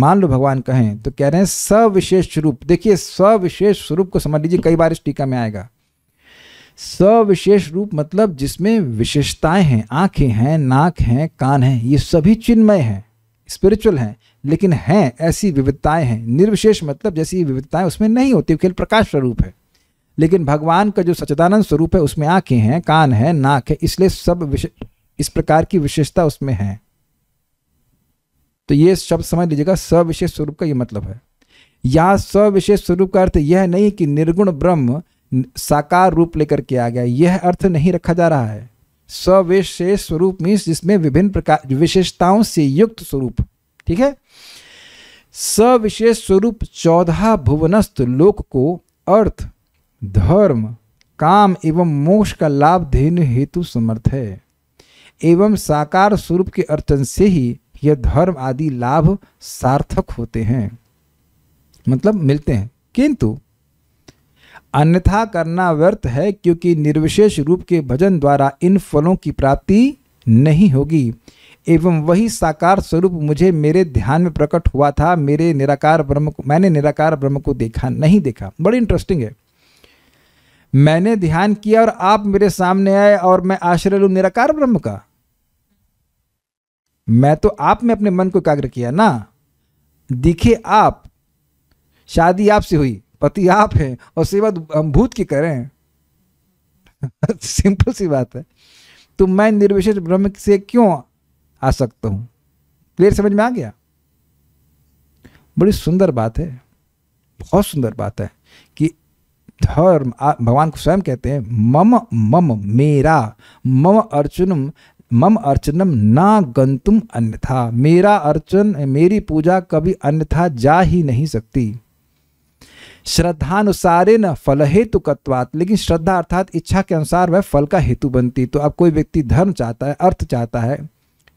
मान लो भगवान कहें तो कह रहे हैं सविशेष स्वरूप देखिए सविशेष स्वरूप को समझ लीजिए कई बार इस टीका में आएगा सविशेष रूप मतलब जिसमें विशेषताएं हैं आंखें हैं नाक हैं कान हैं ये सभी चिन्मय हैं स्पिरिचुअल हैं लेकिन हैं ऐसी विविधताएं हैं निर्विशेष मतलब जैसी विविधताएं उसमें नहीं होती केवल प्रकाश स्वरूप है लेकिन भगवान का जो सचदानंद स्वरूप है उसमें आंखें हैं कान है नाक है इसलिए सब इस प्रकार की विशेषता उसमें है तो ये शब्द समझ लीजिएगा सविशेष स्वरूप का ये मतलब है या सविशेष स्वरूप का अर्थ यह नहीं कि निर्गुण ब्रह्म साकार रूप लेकर के आ गया यह अर्थ नहीं रखा जा रहा है सविशेष स्वरूप मीन्स जिसमें विभिन्न प्रकार विशेषताओं से युक्त स्वरूप ठीक है सविशेष स्वरूप चौदह भुवनस्थ लोक को अर्थ धर्म काम एवं मोक्ष का लाभ देने हेतु समर्थ है एवं साकार स्वरूप के अर्चन से ही यह धर्म आदि लाभ सार्थक होते हैं मतलब मिलते हैं किंतु अन्यथा करना व्यर्थ है क्योंकि निर्विशेष रूप के भजन द्वारा इन फलों की प्राप्ति नहीं होगी एवं वही साकार स्वरूप मुझे मेरे ध्यान में प्रकट हुआ था मेरे निराकार ब्रह्म को मैंने निराकार ब्रह्म को देखा नहीं देखा बड़ी इंटरेस्टिंग है मैंने ध्यान किया और आप मेरे सामने आए और मैं आश्रय लू निराकार ब्रह्म का मैं तो आप में अपने मन को एकाग्र किया ना दिखे आप शादी आपसे हुई पति आप हैं और सेवा हम भूत की करें सिंपल सी बात है तो मैं निर्विशेष ब्रह्म से क्यों आ सकता हूँ क्लियर समझ में आ गया बड़ी सुंदर बात है बहुत सुंदर बात है कि धर्म भगवान को स्वयं कहते हैं मम मम मेरा मम अर्जुनम मम अर्चनम ना गंतुम अन्यथा मेरा अर्चन मेरी पूजा कभी अन्यथा जा ही नहीं सकती श्रद्धानुसारे न फल हेतु कत्वात लेकिन श्रद्धा अर्थात इच्छा के अनुसार वह फल का हेतु बनती तो अब कोई व्यक्ति धर्म चाहता है अर्थ चाहता है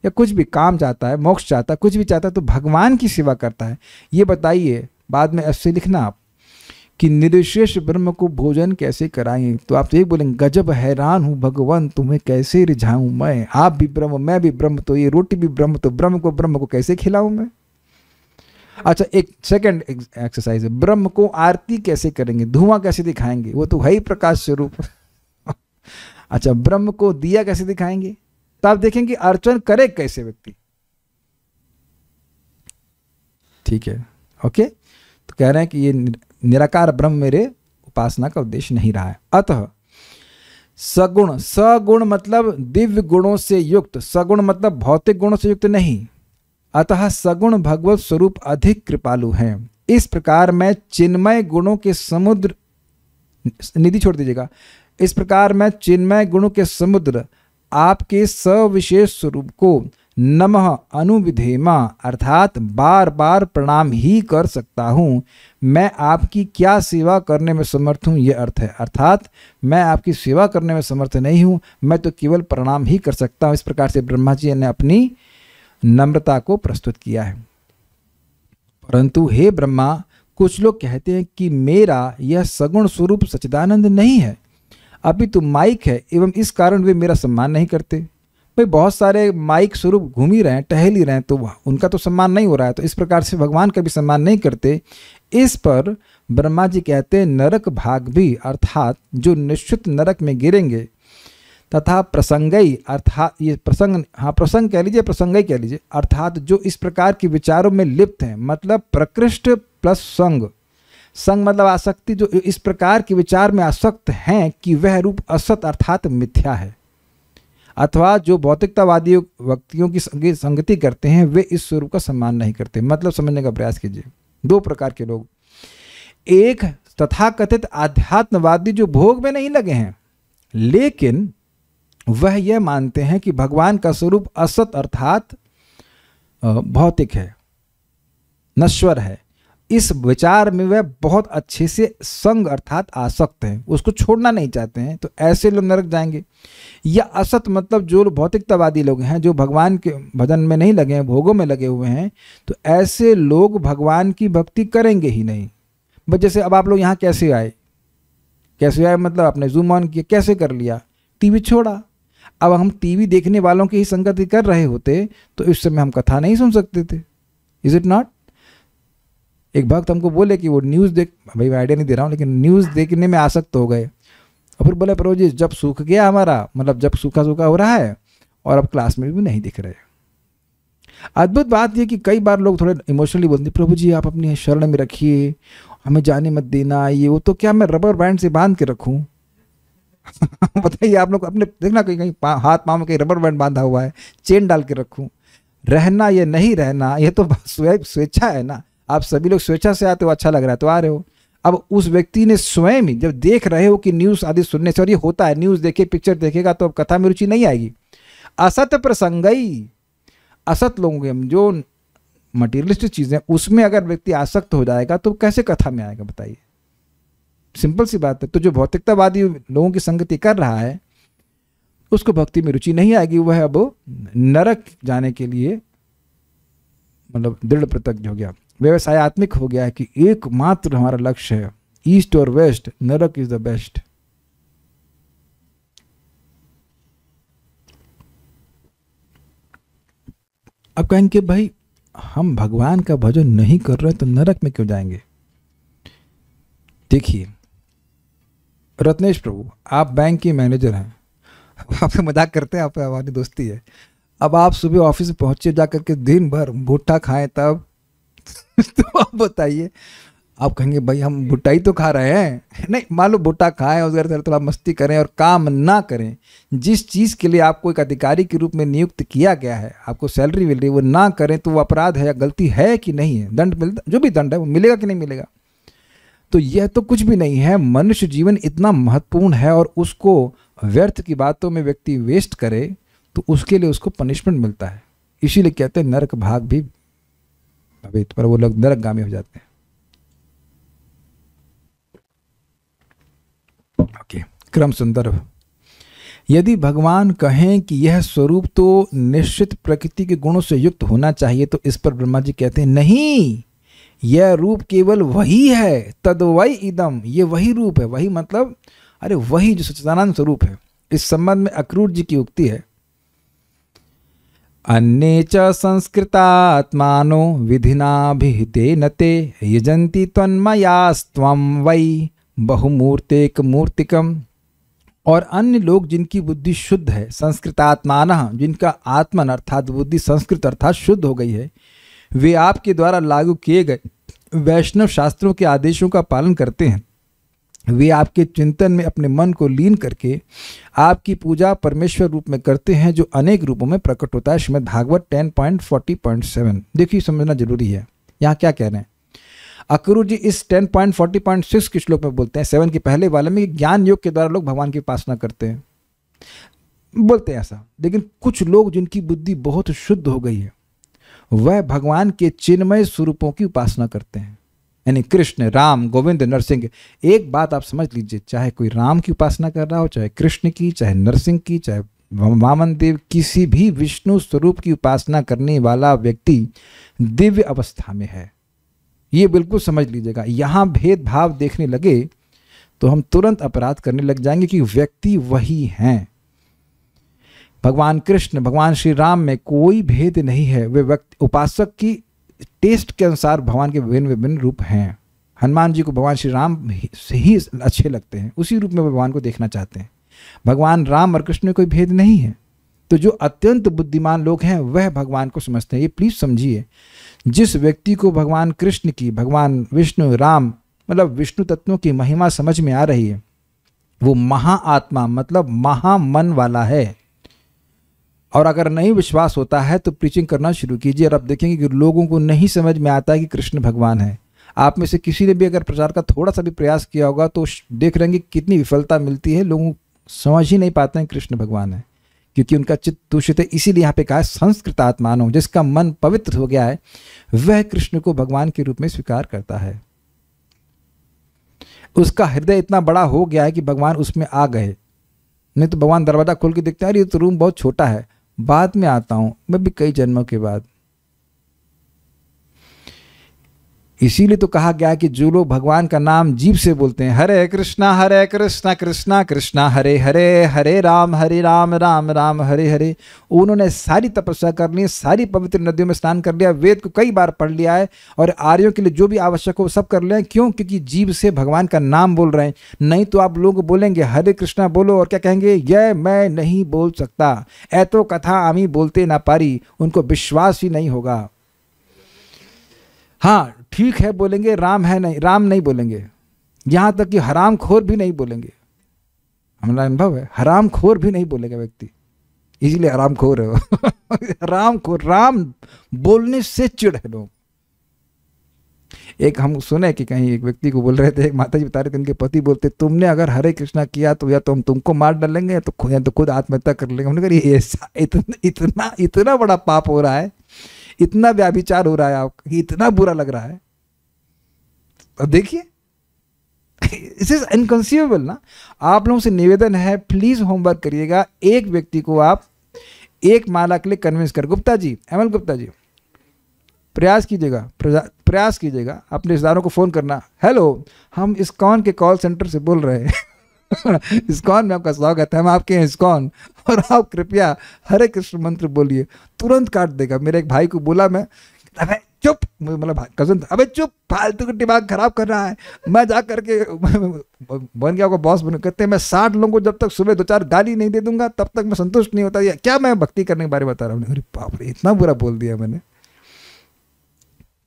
या कुछ भी काम चाहता है मोक्ष चाहता है कुछ भी चाहता है तो भगवान की सेवा करता है ये बताइए बाद में ऐसे लिखना आप कि निर्विशेष ब्रह्म को भोजन कैसे कराएं तो आप तो बोलेंगे गजब हैरान हूं भगवान तुम्हें कैसे रिझाऊं मैं आप भी ब्रह्म मैं भी ब्रह्म तो ये रोटी भी ब्रह्म तो ब्रह्म को ब्रह्म को कैसे खिलाऊं मैं अच्छा एक सेकंड एक्सरसाइज है ब्रह्म को आरती कैसे करेंगे धुआं कैसे दिखाएंगे वो तो है ही प्रकाश स्वरूप अच्छा ब्रह्म को दिया कैसे दिखाएंगे तो आप देखेंगे अर्चन करे कैसे व्यक्ति ठीक है ओके तो कह रहे हैं कि ये निराकार ब्रह्म मेरे उपासना का उद्देश्य नहीं रहा है अतः सगुण सगुण मतलब दिव्य गुणों से युक्त सगुण मतलब भौतिक गुणों से युक्त नहीं अतः सगुण भगवत स्वरूप अधिक कृपालु हैं इस प्रकार मैं चिन्मय गुणों के समुद्र निधि छोड़ दीजिएगा इस प्रकार मैं चिन्मय गुणों के समुद्र आपके सविशेष स्वरूप को नमः अनुविधेमा अर्थात बार बार प्रणाम ही कर सकता हूँ मैं आपकी क्या सेवा करने में समर्थ हूँ ये अर्थ है अर्थात मैं आपकी सेवा करने में समर्थ नहीं हूँ मैं तो केवल प्रणाम ही कर सकता हूँ इस प्रकार से ब्रह्मा जी ने अपनी नम्रता को प्रस्तुत किया है परंतु हे ब्रह्मा कुछ लोग कहते हैं कि मेरा यह सगुण स्वरूप सचिदानंद नहीं है अभी तो माइक है एवं इस कारण वे मेरा सम्मान नहीं करते भाई बहुत सारे माइक स्वरूप घूम ही रहे हैं टहल ही रहे हैं तो उनका तो सम्मान नहीं हो रहा है तो इस प्रकार से भगवान का भी सम्मान नहीं करते इस पर ब्रह्मा जी कहते हैं नरक भाग भी अर्थात जो निश्चित नरक में गिरेंगे तथा प्रसंगई अर्थात ये प्रसंग हाँ प्रसंग कह लीजिए प्रसंगई कह लीजिए अर्थात जो इस प्रकार के विचारों में लिप्त हैं मतलब प्रकृष्ट प्लस संग संग मतलब आसक्ति जो इस प्रकार के विचार में आसक्त हैं कि वह रूप असत अर्थात मिथ्या है अथवा जो भौतिकतावादी व्यक्तियों की संगति करते हैं वे इस स्वरूप का सम्मान नहीं करते मतलब समझने का प्रयास कीजिए दो प्रकार के लोग एक तथाकथित आध्यात्मवादी जो भोग में नहीं लगे हैं लेकिन वह यह मानते हैं कि भगवान का स्वरूप असत अर्थात भौतिक है नश्वर है इस विचार में वह बहुत अच्छे से संग अर्थात आसक्त हैं उसको छोड़ना नहीं चाहते हैं तो ऐसे लोग नरक जाएंगे या असत मतलब जो भौतिकतावादी लोग हैं जो भगवान के भजन में नहीं लगे हैं भोगों में लगे हुए हैं तो ऐसे लोग भगवान की भक्ति करेंगे ही नहीं बस जैसे अब आप लोग यहाँ कैसे आए कैसे आए मतलब आपने जूम ऑन किया कैसे कर लिया टी छोड़ा अब हम टीवी देखने वालों की ही संगति कर रहे होते तो इस समय हम कथा नहीं सुन सकते थे इज़ इट नॉट एक भक्त हमको बोले कि वो न्यूज़ देख भाई मैं आइडिया नहीं दे रहा हूँ लेकिन न्यूज़ देखने में आसक्त हो गए और फिर बोले प्रभु जी जब सूख गया हमारा मतलब जब सूखा सूखा हो रहा है और अब क्लास में भी नहीं दिख रहे अद्भुत बात यह कि कई बार लोग थोड़े इमोशनली बोलते प्रभु जी आप अपनी शरण में रखिए हमें जाने मत देना ये वो तो क्या मैं रबर बैंड से बांध के रखूँ बताइए आप लोग अपने देखना कहीं कहीं पा, हाथ पाँव में कहीं रबर बैंड बांधा हुआ है चेन डाल के रखूँ रहना या नहीं रहना यह तो स्वेच्छा है ना आप सभी लोग स्वेच्छा से आते हो अच्छा लग रहा है तो आ रहे हो अब उस व्यक्ति ने स्वयं ही जब देख रहे हो कि न्यूज़ आदि सुनने से और ये होता है न्यूज़ देखे पिक्चर देखेगा तो अब कथा में रुचि नहीं आएगी असत प्रसंगई असत लोगों के जो मटीरियलिस्ट चीज़ें उसमें अगर व्यक्ति आसक्त हो जाएगा तो कैसे कथा में आएगा बताइए सिंपल सी बात है तो जो भौतिकतावादी लोगों की संगति कर रहा है उसको भक्ति में रुचि नहीं आएगी वह अब नरक जाने के लिए मतलब दृढ़ प्रतज्ञ हो गया व्यवसायत्मिक हो गया है कि एकमात्र हमारा लक्ष्य है ईस्ट और वेस्ट नरक इज द बेस्ट अब कहेंगे भाई हम भगवान का भजन नहीं कर रहे तो नरक में क्यों जाएंगे देखिए रत्नेश प्रभु आप बैंक के मैनेजर हैं आपसे मजाक करते हैं आप हमारी दोस्ती है अब आप सुबह ऑफिस पहुंचे जाकर के दिन भर भुट्टा खाएं तब तो आप बताइए आप कहेंगे भाई हम भुट्टा ही तो खा रहे हैं नहीं मान लो भुट्टा खाएं उसके अंदर थोड़ा मस्ती करें और काम ना करें जिस चीज़ के लिए आपको एक अधिकारी के रूप में नियुक्त किया गया है आपको सैलरी मिल रही है वो ना करें तो वो अपराध है या गलती है कि नहीं है दंड मिलता जो भी दंड है वो मिलेगा कि नहीं मिलेगा तो यह तो कुछ भी नहीं है मनुष्य जीवन इतना महत्वपूर्ण है और उसको व्यर्थ की बातों में व्यक्ति वेस्ट करे तो उसके लिए उसको पनिशमेंट मिलता है इसीलिए कहते हैं नरक भाग भी भवित तो, पर वो लोग नरकगामी हो जाते हैं ओके क्रम संदर्भ यदि भगवान कहें कि यह स्वरूप तो निश्चित प्रकृति के गुणों से युक्त होना चाहिए तो इस पर ब्रह्मा जी कहते हैं नहीं यह रूप केवल वही है तदवई इदम ये वही रूप है वही मतलब अरे वही जो सच्चिदानंद स्वरूप है इस संबंध में अक्रूर जी की उक्ति है अन्ये च संस्कृतात्मानो विधिनाभिहितेन ते यजन्ति त्वन्मयास्त्वं वै बहुमूर्तेकमूर्तिकम् और अन्य लोग जिनकी बुद्धि शुद्ध है संस्कृतात्मान जिनका आत्मन अर्थात बुद्धि संस्कृत अर्थात शुद्ध हो गई है वे आपके द्वारा लागू किए गए वैष्णव शास्त्रों के आदेशों का पालन करते हैं वे आपके चिंतन में अपने मन को लीन करके आपकी पूजा परमेश्वर रूप में करते हैं जो अनेक रूपों में प्रकट होता है Shrimad Bhagavat ten point forty point seven देखिए समझना जरूरी है यहाँ क्या कह रहे हैं अकरु जी इस ten point forty point six के श्लोक में बोलते हैं सेवन के पहले वाले में ज्ञान योग के द्वारा लोग भगवान की उपासना करते हैं बोलते हैं ऐसा लेकिन कुछ लोग जिनकी बुद्धि बहुत शुद्ध हो गई है वह भगवान के चिन्मय स्वरूपों की उपासना करते हैं यानी कृष्ण राम गोविंद नरसिंह एक बात आप समझ लीजिए चाहे कोई राम की उपासना कर रहा हो चाहे कृष्ण की चाहे नरसिंह की चाहे वामन देव किसी भी विष्णु स्वरूप की उपासना करने वाला व्यक्ति दिव्य अवस्था में है ये बिल्कुल समझ लीजिएगा यहाँ भेदभाव देखने लगे तो हम तुरंत अपराध करने लग जाएंगे कि व्यक्ति वही हैं भगवान कृष्ण भगवान श्री राम में कोई भेद नहीं है वे व्यक्ति उपासक की टेस्ट के अनुसार भगवान के विभिन्न विभिन्न रूप हैं हनुमान जी को भगवान श्री राम से ही अच्छे लगते हैं उसी रूप में भगवान को देखना चाहते हैं भगवान राम और कृष्ण में कोई भेद नहीं है तो जो अत्यंत बुद्धिमान लोग हैं वह भगवान को समझते हैं ये प्लीज़ समझिए जिस व्यक्ति को भगवान कृष्ण की भगवान विष्णु राम मतलब विष्णु तत्वों की महिमा समझ में आ रही है वो महाआत्मा मतलब महामन वाला है और अगर नहीं विश्वास होता है तो प्रीचिंग करना शुरू कीजिए और आप देखेंगे कि लोगों को नहीं समझ में आता है कि कृष्ण भगवान है आप में से किसी ने भी अगर प्रचार का थोड़ा सा भी प्रयास किया होगा तो देख रहे हैं कितनी विफलता मिलती है लोगों समझ ही नहीं पाते हैं कृष्ण भगवान है क्योंकि उनका चित्त दूषित है इसीलिए यहाँ पे कहा है संस्कृत आत्मानो जिसका मन पवित्र हो गया है वह कृष्ण को भगवान के रूप में स्वीकार करता है उसका हृदय इतना बड़ा हो गया है कि भगवान उसमें आ गए नहीं तो भगवान दरवाज़ा खोल के देखते हैं अरे ये तो रूम बहुत छोटा है बाद में आता हूँ मैं भी कई जन्मों के बाद इसीलिए तो कहा गया कि जो लोग भगवान का नाम जीव से बोलते हैं हरे कृष्णा हरे कृष्णा कृष्णा कृष्णा हरे हरे हरे राम हरे राम राम राम हरे हरे उन्होंने सारी तपस्या कर ली सारी पवित्र नदियों में स्नान कर लिया वेद को कई बार पढ़ लिया है और आर्यों के लिए जो भी आवश्यक हो सब कर लें क्यों क्योंकि जीव से भगवान का नाम बोल रहे हैं नहीं तो आप लोग बोलेंगे हरे कृष्णा बोलो और क्या कहेंगे यह मैं नहीं बोल सकता ऐ तो कथा आमी बोलते ना पारी उनको विश्वास ही नहीं होगा हाँ ठीक है बोलेंगे राम है नहीं राम नहीं बोलेंगे यहाँ तक कि हराम खोर भी नहीं बोलेंगे हमारा अनुभव है हराम खोर भी नहीं बोलेगा व्यक्ति इसीलिए हराम खोर है वो राम खोर राम बोलने से चिड़ है लोग एक हम सुने कि कहीं एक व्यक्ति को बोल रहे थे एक माता जी बता रहे थे उनके पति बोलते तुमने अगर हरे कृष्णा किया तो या तो हम तुमको मार डालेंगे तो या तो खुद आत्महत्या कर लेंगे हमने कहा ऐसा इतना इतना इतना बड़ा पाप हो रहा है इतना व्याभिचार हो रहा है आपका इतना बुरा लग रहा है अब देखिए इस इज इनकंसीवेबल ना आप लोगों से निवेदन है प्लीज़ होमवर्क करिएगा एक व्यक्ति को आप एक माला के लिए कन्विंस कर गुप्ता जी एम गुप्ता जी प्रयास कीजिएगा प्रयास कीजिएगा अपने रिश्तेदारों को फ़ोन करना हेलो हम इस कौन के कॉल सेंटर से बोल रहे हैं इस्कॉन में आपका स्वागत है हम आपके हैं इस्कॉन और आप कृपया हरे कृष्ण मंत्र बोलिए तुरंत काट देगा मेरे एक भाई को बोला मैं अबे चुप मतलब कजन अबे चुप फालतू का दिमाग खराब कर रहा है मैं जा करके बन गया बॉस बन कहते हैं मैं साठ लोगों को जब तक सुबह दो चार गाली नहीं दे दूंगा तब तक मैं संतुष्ट नहीं होता क्या मैं भक्ति करने के बारे में बता रहा हूँ बाप रे इतना बुरा बोल दिया मैंने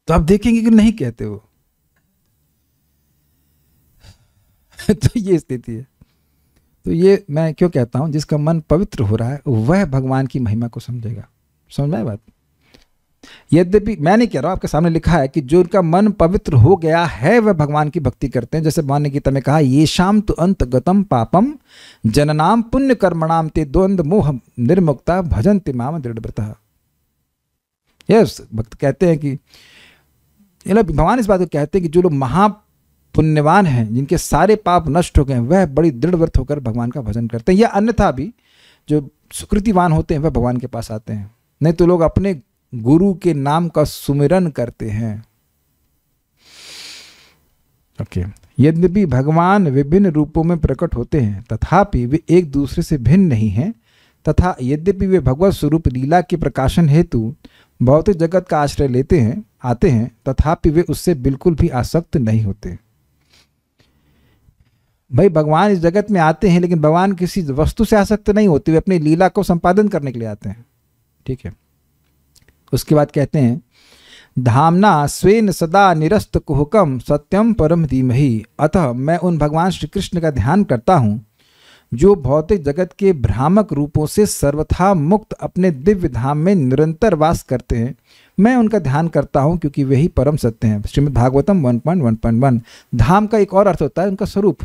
तो आप देखेंगे कि नहीं कहते वो तो ये स्थिति है तो ये मैं क्यों कहता हूँ जिसका मन पवित्र हो रहा है वह भगवान की महिमा को समझेगा समझ में बात यद्यपि मैं नहीं कह रहा हूं आपके सामने लिखा है कि जो उनका मन पवित्र हो गया है वह भगवान की भक्ति करते हैं जैसे भगवान गीता में कहा ये शाम तो अंत गतम पापम जननाम पुण्य कर्मणाम ते द्वंद मोह निर्मुक्ता भजन तिमाम दृढ़ यस भक्त कहते हैं कि भगवान इस बात को कहते हैं कि जो लोग महा पुण्यवान हैं जिनके सारे पाप नष्ट हो गए हैं वह बड़ी दृढ़ व्रत होकर भगवान का भजन करते हैं या अन्यथा भी जो सुकृतिवान होते हैं वह भगवान के पास आते हैं नहीं तो लोग अपने गुरु के नाम का सुमिरन करते हैं ओके okay. यद्यपि भगवान विभिन्न रूपों में प्रकट होते हैं तथापि वे एक दूसरे से भिन्न नहीं हैं तथा यद्यपि वे भगवत स्वरूप लीला के प्रकाशन हेतु भौतिक जगत का आश्रय लेते हैं आते हैं तथापि वे उससे बिल्कुल भी आसक्त नहीं होते भाई भगवान इस जगत में आते हैं लेकिन भगवान किसी वस्तु से आसक्त नहीं होते वे अपनी लीला को संपादन करने के लिए आते हैं ठीक है उसके बाद कहते हैं धामना स्वेन सदा निरस्त कुहकम सत्यम परम धीमही अतः मैं उन भगवान श्री कृष्ण का ध्यान करता हूँ जो भौतिक जगत के भ्रामक रूपों से सर्वथा मुक्त अपने दिव्य धाम में निरंतर वास करते हैं मैं उनका ध्यान करता हूँ क्योंकि वही परम सत्य हैं श्रीमद् भागवतम 1.1.1 धाम का एक और अर्थ होता है उनका स्वरूप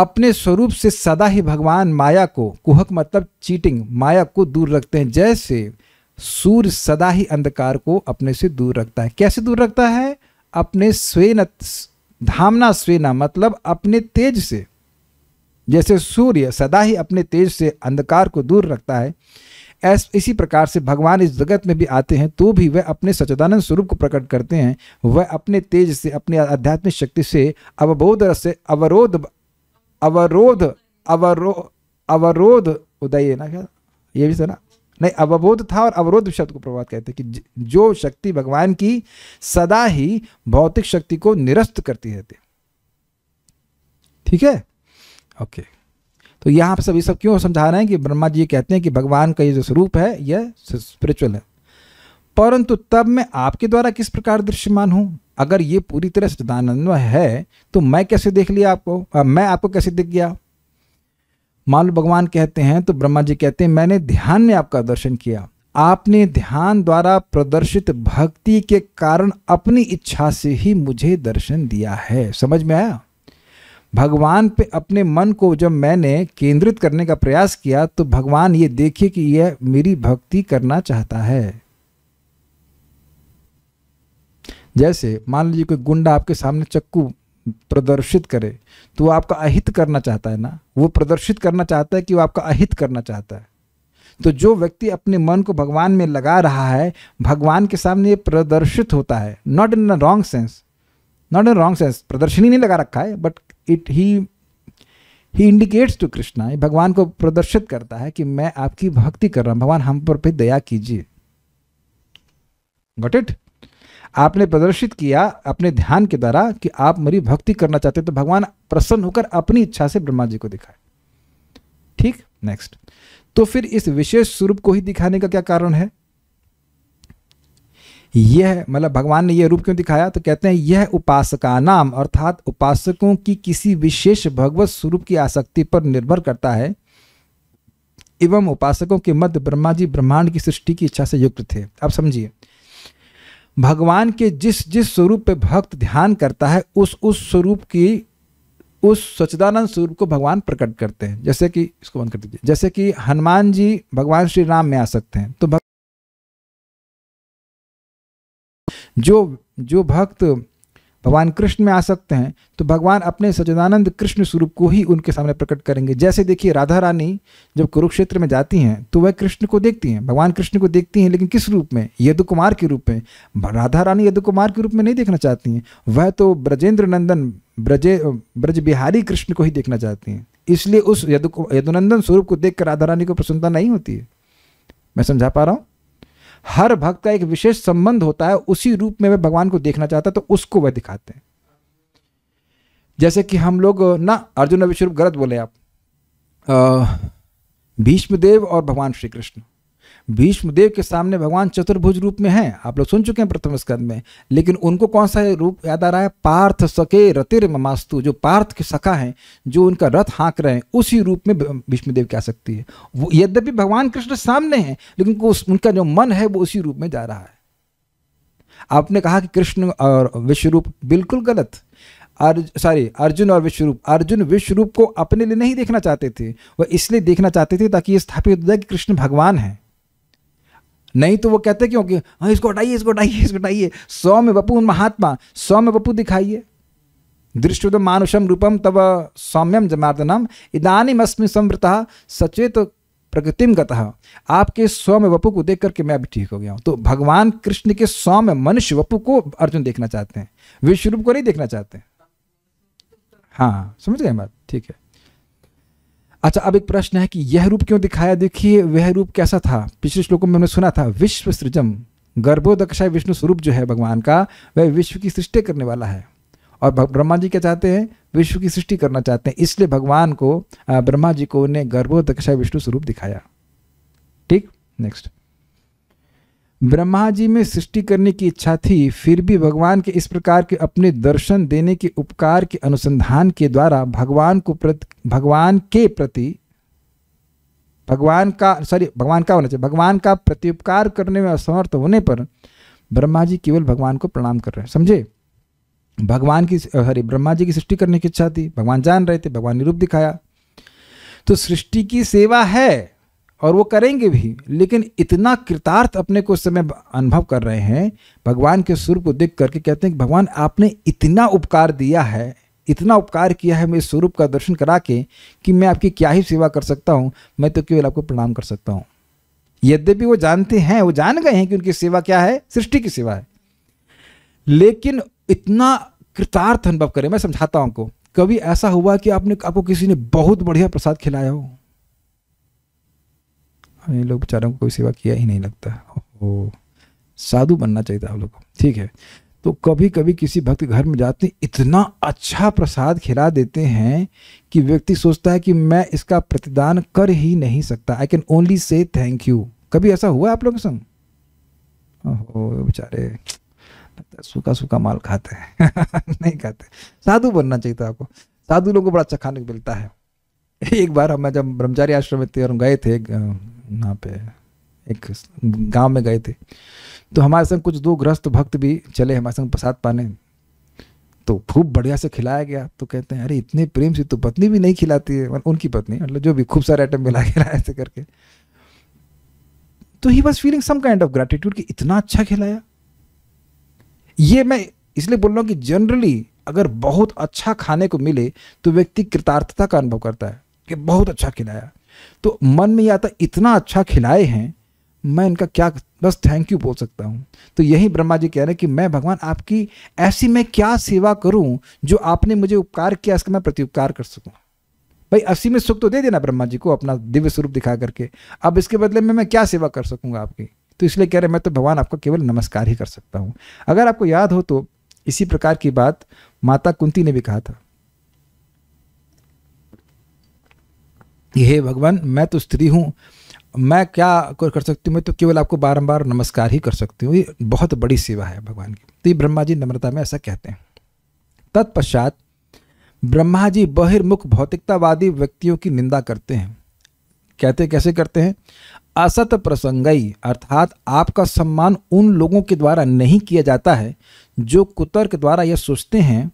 अपने स्वरूप से सदा ही भगवान माया को कुहक मतलब चीटिंग माया को दूर रखते हैं जैसे सूर्य सदा ही अंधकार को अपने से दूर रखता है कैसे दूर रखता है अपने स्वेन धामना स्वेना मतलब अपने तेज से जैसे सूर्य सदा ही अपने तेज से अंधकार को दूर रखता है ऐस इसी प्रकार से भगवान इस जगत में भी आते हैं तो भी वह अपने सचिदानंद स्वरूप को प्रकट करते हैं वह अपने तेज से अपने आध्यात्मिक शक्ति से अवबोध से अवरोध अवरोध अवरो अवरोध उदय है ना क्या ये भी सुना नहीं अवबोध था और अवरोध शब्द को प्रभात कहते हैं कि जो शक्ति भगवान की सदा ही भौतिक शक्ति को निरस्त करती रहती ठीक है ओके तो यहाँ सब सभी सब क्यों समझा रहे हैं कि ब्रह्मा जी कहते हैं कि भगवान का ये जो स्वरूप है यह स्पिरिचुअल है परंतु तब मैं आपके द्वारा किस प्रकार दृश्यमान हूं अगर ये पूरी तरह सचिदानंदमय है तो मैं कैसे देख लिया आपको आ, मैं आपको कैसे दिख गया मान लो भगवान कहते हैं तो ब्रह्मा जी कहते हैं मैंने ध्यान में आपका दर्शन किया आपने ध्यान द्वारा प्रदर्शित भक्ति के कारण अपनी इच्छा से ही मुझे दर्शन दिया है समझ में आया भगवान पे अपने मन को जब मैंने केंद्रित करने का प्रयास किया तो भगवान ये देखे कि यह मेरी भक्ति करना चाहता है जैसे मान लीजिए कोई गुंडा आपके सामने चक्कू प्रदर्शित करे तो वो आपका अहित करना चाहता है ना वो प्रदर्शित करना चाहता है कि वो आपका अहित करना चाहता है तो जो व्यक्ति अपने मन को भगवान में लगा रहा है भगवान के सामने ये प्रदर्शित होता है not in a wrong sense not in wrong sense प्रदर्शनी नहीं लगा रखा है but it he he indicates to Krishna भगवान को प्रदर्शित करता है कि मैं आपकी भक्ति कर रहा हूँ भगवान हम पर भी दया कीजिए गट इट आपने प्रदर्शित किया अपने ध्यान के द्वारा कि आप मेरी भक्ति करना चाहते तो भगवान प्रसन्न होकर अपनी इच्छा से ब्रह्मा जी को दिखाए ठीक नेक्स्ट तो फिर इस विशेष स्वरूप को ही दिखाने का क्या कारण है यह मतलब भगवान ने यह रूप क्यों दिखाया तो कहते हैं यह उपासका नाम अर्थात उपासकों की किसी विशेष भगवत स्वरूप की आसक्ति पर निर्भर करता है एवं उपासकों के मध्य ब्रह्मा जी ब्रह्मांड की सृष्टि की इच्छा से युक्त थे अब समझिए भगवान के जिस जिस स्वरूप पे भक्त ध्यान करता है उस उस स्वरूप की उस स्वच्छानंद स्वरूप को भगवान प्रकट करते हैं जैसे कि इसको बंद कर दीजिए जैसे कि हनुमान जी भगवान श्री राम में आ सकते हैं तो भक्त जो जो भक्त भगवान कृष्ण में आ सकते हैं तो भगवान अपने सचिदानंद कृष्ण स्वरूप को ही उनके सामने प्रकट करेंगे जैसे देखिए राधा रानी जब कुरुक्षेत्र में जाती हैं तो वह कृष्ण को देखती हैं भगवान कृष्ण को देखती हैं लेकिन किस रूप में यदु कुमार के रूप में राधा रानी यदु कुमार के रूप में नहीं देखना चाहती हैं वह तो ब्रजेंद्र नंदन ब्रजे ब्रज बिहारी कृष्ण को ही देखना चाहती हैं इसलिए उस यदु यदुनंदन स्वरूप को देखकर राधा रानी को प्रसन्नता नहीं होती है मैं समझा पा रहा हूँ हर भक्त का एक विशेष संबंध होता है उसी रूप में वह भगवान को देखना चाहता है तो उसको वह दिखाते हैं जैसे कि हम लोग ना अर्जुन विश्व गलत बोले आप भीष्मदेव और भगवान श्री कृष्ण भीष्मदेव के सामने भगवान चतुर्भुज रूप में हैं आप लोग सुन चुके हैं प्रथम स्कंद में लेकिन उनको कौन सा रूप याद आ रहा है पार्थ सके रतिर ममास्तु जो पार्थ के सखा हैं जो उनका रथ हाँक रहे हैं उसी रूप में भीष्मदेव की सकती है वो यद्यपि भगवान कृष्ण सामने हैं लेकिन उनका जो मन है वो उसी रूप में जा रहा है आपने कहा कि कृष्ण और विश्वरूप बिल्कुल गलत अर्ज सॉरी अर्जुन और विश्वरूप अर्जुन विश्वरूप को अपने लिए नहीं देखना चाहते थे वह इसलिए देखना चाहते थे ताकि ये स्थापित हो जाए कि कृष्ण भगवान हैं नहीं तो वो कहते क्यों कि हाँ इसको हटाइए इसको हटाइए इसको हटाइए सौ में बपू महात्मा सौ में बपू दिखाइए तो मानुषम रूपम तब सौम्यम जमार्दनम इदानी अस्मि संवृता सचेत प्रकृतिम गतः आपके सौम्य में को देख करके मैं भी ठीक हो गया हूँ तो भगवान कृष्ण के सौम्य में मनुष्य वपू को अर्जुन देखना चाहते हैं विश्व रूप को नहीं देखना चाहते हैं हाँ समझ गए बात ठीक है अच्छा अब एक प्रश्न है कि यह रूप क्यों दिखाया देखिए वह रूप कैसा था पिछले श्लोकों में हमने सुना था विश्व सृजम गर्भोदक्षा विष्णु स्वरूप जो है भगवान का वह विश्व की सृष्टि करने वाला है और ब्रह्मा जी क्या चाहते हैं विश्व की सृष्टि करना चाहते हैं इसलिए भगवान को ब्रह्मा जी को उन्हें गर्भोदक्षाय विष्णु स्वरूप दिखाया ठीक नेक्स्ट ब्रह्मा जी में सृष्टि करने की इच्छा थी फिर भी भगवान के इस प्रकार के अपने दर्शन देने के उपकार के अनुसंधान के द्वारा भगवान को प्रति भगवान के प्रति भगवान का सॉरी भगवान का होना चाहिए भगवान का उपकार करने में असमर्थ होने पर ब्रह्मा जी केवल भगवान को प्रणाम कर रहे हैं समझे भगवान की सॉरी ब्रह्मा जी की सृष्टि करने की इच्छा थी भगवान जान रहे थे भगवान ने रूप दिखाया तो सृष्टि की सेवा है और वो करेंगे भी लेकिन इतना कृतार्थ अपने को उस समय अनुभव कर रहे हैं भगवान के स्वरूप को देख करके कहते हैं कि भगवान आपने इतना उपकार दिया है इतना उपकार किया है मेरे स्वरूप का दर्शन करा के कि मैं आपकी क्या ही सेवा कर सकता हूँ मैं तो केवल आपको प्रणाम कर सकता हूँ यद्यपि वो जानते हैं वो जान गए हैं कि उनकी सेवा क्या है सृष्टि की सेवा है लेकिन इतना कृतार्थ अनुभव करें मैं समझाता हूँ आपको कभी ऐसा हुआ कि आपने आपको किसी ने बहुत बढ़िया प्रसाद खिलाया हो इन लोग बेचारों को कोई सेवा किया ही नहीं लगता ओ साधु बनना चाहिए था आप लोग को ठीक है तो कभी कभी किसी भक्त घर में जाते इतना अच्छा प्रसाद खिला देते हैं कि व्यक्ति सोचता है कि मैं इसका प्रतिदान कर ही नहीं सकता I can only say thank you कभी ऐसा हुआ है आप लोग के संग ओहो बेचारे सूखा सूखा माल खाते हैं नहीं खाते साधु बनना चाहिए था आपको साधु लोगों को बड़ा अच्छा खाने को मिलता है एक बार हमें जब ब्रह्मचारी आश्रम में थे और गए थे यहाँ पे एक गांव में गए थे तो हमारे संग कुछ दो ग्रस्त भक्त भी चले हमारे संग प्रसाद पाने तो खूब बढ़िया से खिलाया गया तो कहते हैं अरे इतने प्रेम से तो पत्नी भी नहीं खिलाती है मतलब उनकी पत्नी मतलब जो भी खूब सारे आइटम मिला खिलाया ऐसे करके तो he was feeling some kind of gratitude कि इतना अच्छा खिलाया ये मैं इसलिए बोल रहा हूँ कि जनरली अगर बहुत अच्छा खाने को मिले तो व्यक्ति कृतार्थता का अनुभव करता है कि बहुत अच्छा खिलाया तो मन में या आता तो इतना अच्छा खिलाए हैं मैं इनका क्या बस थैंक यू बोल सकता हूँ तो यही ब्रह्मा जी कह रहे हैं कि मैं भगवान आपकी ऐसी मैं क्या सेवा करूँ जो आपने मुझे उपकार किया इसका मैं प्रत्युपकार कर सकूँ भाई असीमित सुख तो दे देना ब्रह्मा जी को अपना दिव्य स्वरूप दिखा करके अब इसके बदले में मैं क्या सेवा कर सकूँगा आपकी तो इसलिए कह रहे मैं तो भगवान आपका केवल नमस्कार ही कर सकता हूँ अगर आपको याद हो तो इसी प्रकार की बात माता कुंती ने भी कहा था हे भगवान मैं तो स्त्री हूँ मैं क्या कर सकती हूँ मैं तो केवल आपको बारंबार नमस्कार ही कर सकती हूँ ये बहुत बड़ी सेवा है भगवान की तो ये ब्रह्मा जी नम्रता में ऐसा कहते हैं तत्पश्चात ब्रह्मा जी बहिर्मुख भौतिकतावादी व्यक्तियों की निंदा करते हैं कहते कैसे करते हैं असत प्रसंगई अर्थात आपका सम्मान उन लोगों के द्वारा नहीं किया जाता है जो कुतर्क द्वारा यह सोचते हैं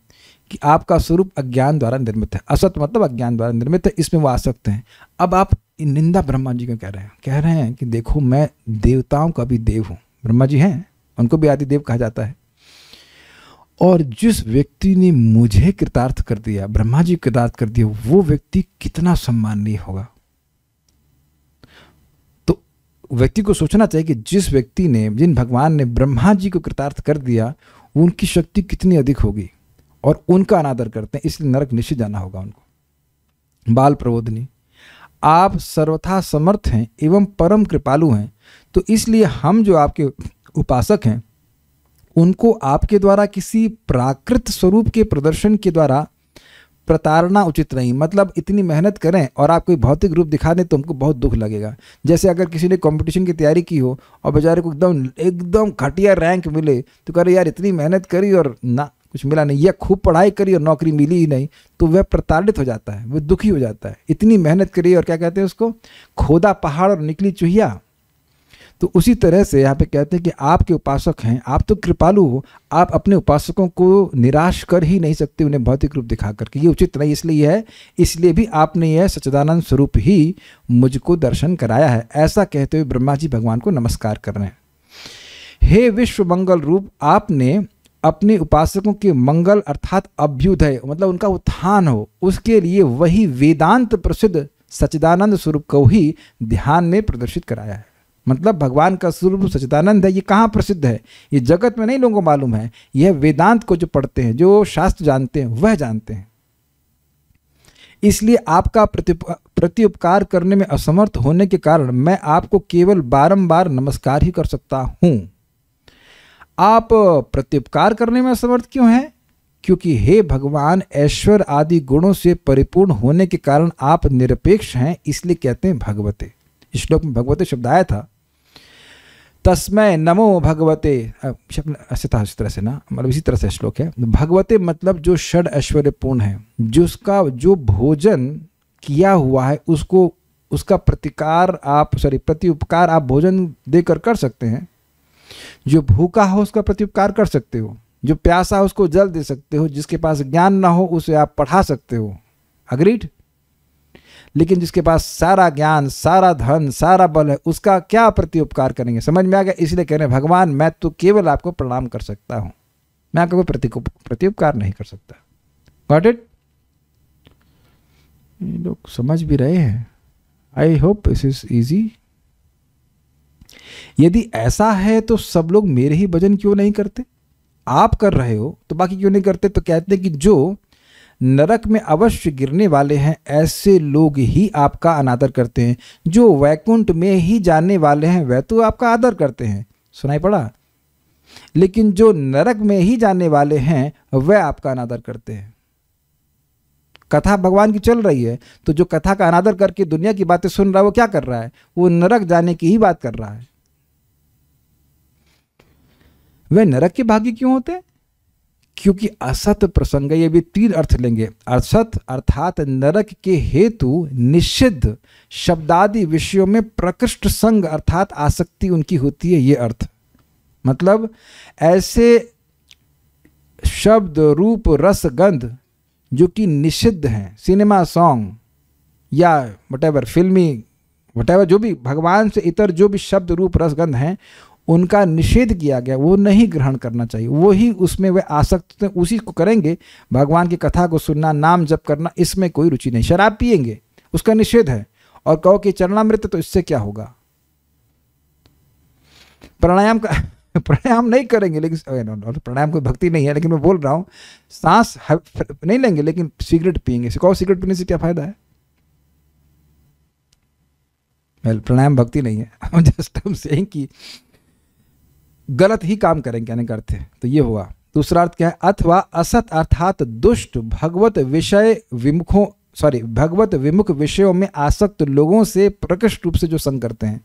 कि आपका स्वरूप अज्ञान द्वारा निर्मित है असत मतलब अज्ञान द्वारा निर्मित है इसमें वो आ सकते हैं अब आप निंदा ब्रह्मा जी को कह रहे हैं कह रहे हैं कि देखो मैं देवताओं का भी देव हूँ ब्रह्मा जी हैं उनको भी आदिदेव कहा जाता है और जिस व्यक्ति ने मुझे कृतार्थ कर दिया ब्रह्मा जी कृतार्थ कर दिया वो व्यक्ति कितना सम्माननीय होगा तो व्यक्ति को सोचना चाहिए कि जिस व्यक्ति ने जिन भगवान ने ब्रह्मा जी को कृतार्थ कर दिया उनकी शक्ति कितनी अधिक होगी और उनका अनादर करते हैं इसलिए नरक निश्चित जाना होगा उनको बाल प्रबोधनी आप सर्वथा समर्थ हैं एवं परम कृपालु हैं तो इसलिए हम जो आपके उपासक हैं उनको आपके द्वारा किसी प्राकृत स्वरूप के प्रदर्शन के द्वारा प्रताड़ना उचित नहीं मतलब इतनी मेहनत करें और आप कोई भौतिक रूप दिखा दें तो हमको बहुत दुख लगेगा जैसे अगर किसी ने कंपटीशन की तैयारी की हो और बेचारे को एकदम एकदम घटिया रैंक मिले तो कह रहे यार इतनी मेहनत करी और ना कुछ मिला नहीं या खूब पढ़ाई करी और नौकरी मिली ही नहीं तो वह प्रताड़ित हो जाता है वह दुखी हो जाता है इतनी मेहनत करी और क्या कहते हैं उसको खोदा पहाड़ और निकली चूहिया तो उसी तरह से यहाँ पे कहते हैं कि आपके उपासक हैं आप तो कृपालु हो आप अपने उपासकों को निराश कर ही नहीं सकते उन्हें भौतिक रूप दिखा करके ये उचित नहीं इसलिए है इसलिए भी आपने यह सच्चिदानंद स्वरूप ही मुझको दर्शन कराया है ऐसा कहते हुए ब्रह्मा जी भगवान को नमस्कार कर रहे हैं हे विश्व मंगल रूप आपने अपने उपासकों के मंगल अर्थात अभ्युदय मतलब उनका उत्थान हो उसके लिए वही वेदांत प्रसिद्ध सचिदानंद स्वरूप को ही ध्यान में प्रदर्शित कराया है मतलब भगवान का स्वरूप सचिदानंद है ये कहाँ प्रसिद्ध है ये जगत में नहीं लोगों को मालूम है यह वेदांत को जो पढ़ते हैं जो शास्त्र जानते हैं वह जानते हैं इसलिए आपका प्रत्युपकार करने में असमर्थ होने के कारण मैं आपको केवल बारंबार नमस्कार ही कर सकता हूँ आप प्रत्युपकार करने में असमर्थ क्यों हैं क्योंकि हे भगवान ऐश्वर आदि गुणों से परिपूर्ण होने के कारण आप निरपेक्ष हैं इसलिए कहते हैं भगवते श्लोक में भगवते शब्द आया था तस्मय नमो भगवते ऐसे इस तरह से ना मतलब इसी तरह से श्लोक है भगवते मतलब जो षड ऐश्वर्यपूर्ण है जिसका जो भोजन किया हुआ है उसको उसका प्रतिकार आप सॉरी प्रति उपकार आप भोजन देकर कर सकते हैं जो भूखा हो उसका प्रत्युपकार कर सकते हो जो प्यासा हो उसको जल दे सकते हो जिसके पास ज्ञान ना हो उसे आप पढ़ा सकते हो अग्रीड लेकिन जिसके पास सारा ज्ञान सारा धन सारा बल है उसका क्या प्रति उपकार करेंगे समझ में आ गया इसलिए कह रहे हैं भगवान मैं तो केवल आपको प्रणाम कर सकता हूं मैं आपको प्रति उपकार नहीं कर सकता गॉट इट लोग समझ भी रहे हैं I hope this is easy यदि ऐसा है तो सब लोग मेरे ही भजन क्यों नहीं करते आप कर रहे हो तो बाकी क्यों नहीं करते तो कहते कि जो नरक में अवश्य गिरने वाले हैं ऐसे लोग ही आपका अनादर करते हैं जो वैकुंठ में ही जाने वाले हैं वह तो आपका आदर करते हैं सुनाई पड़ा लेकिन जो नरक में ही जाने वाले हैं वह आपका अनादर करते हैं कथा भगवान की चल रही है तो जो कथा का अनादर करके दुनिया की बातें सुन रहा है वो क्या कर रहा है वो नरक जाने की ही बात कर रहा है वे नरक के भागी क्यों होते हैं क्योंकि असत प्रसंग ये भी तीन अर्थ लेंगे असत अर्थात नरक के हेतु निषिद्ध शब्दादि विषयों में प्रकृष्ट संग अर्थात आसक्ति उनकी होती है ये अर्थ मतलब ऐसे शब्द रूप रस गंध जो कि निषिद्ध हैं सिनेमा सॉन्ग या वट फिल्मी वटेवर जो भी भगवान से इतर जो भी शब्द रूप रसगंध हैं उनका निषेध किया गया वो नहीं ग्रहण करना चाहिए वो ही उसमें वे आसक्त उसी को करेंगे भगवान की कथा को सुनना नाम जप करना इसमें कोई रुचि नहीं शराब पियेंगे उसका निषेध है और कहो कि चरणामृत तो इससे क्या होगा प्राणायाम का प्राणायाम नहीं करेंगे लेकिन प्राणायाम कोई भक्ति नहीं है लेकिन मैं बोल रहा हूँ सांस नहीं लेंगे लेकिन सिगरेट पियेंगे कहो सिगरेट पीने से क्या फायदा है प्राणायाम भक्ति नहीं है जस्ट हम सेइंग कि गलत ही काम करें कहने अर्थ है तो ये हुआ दूसरा अर्थ क्या है अथवा असत अर्थात दुष्ट भगवत विषय विमुखों सॉरी भगवत विमुख विषयों में आसक्त लोगों से प्रकृष्ट रूप से जो संग करते हैं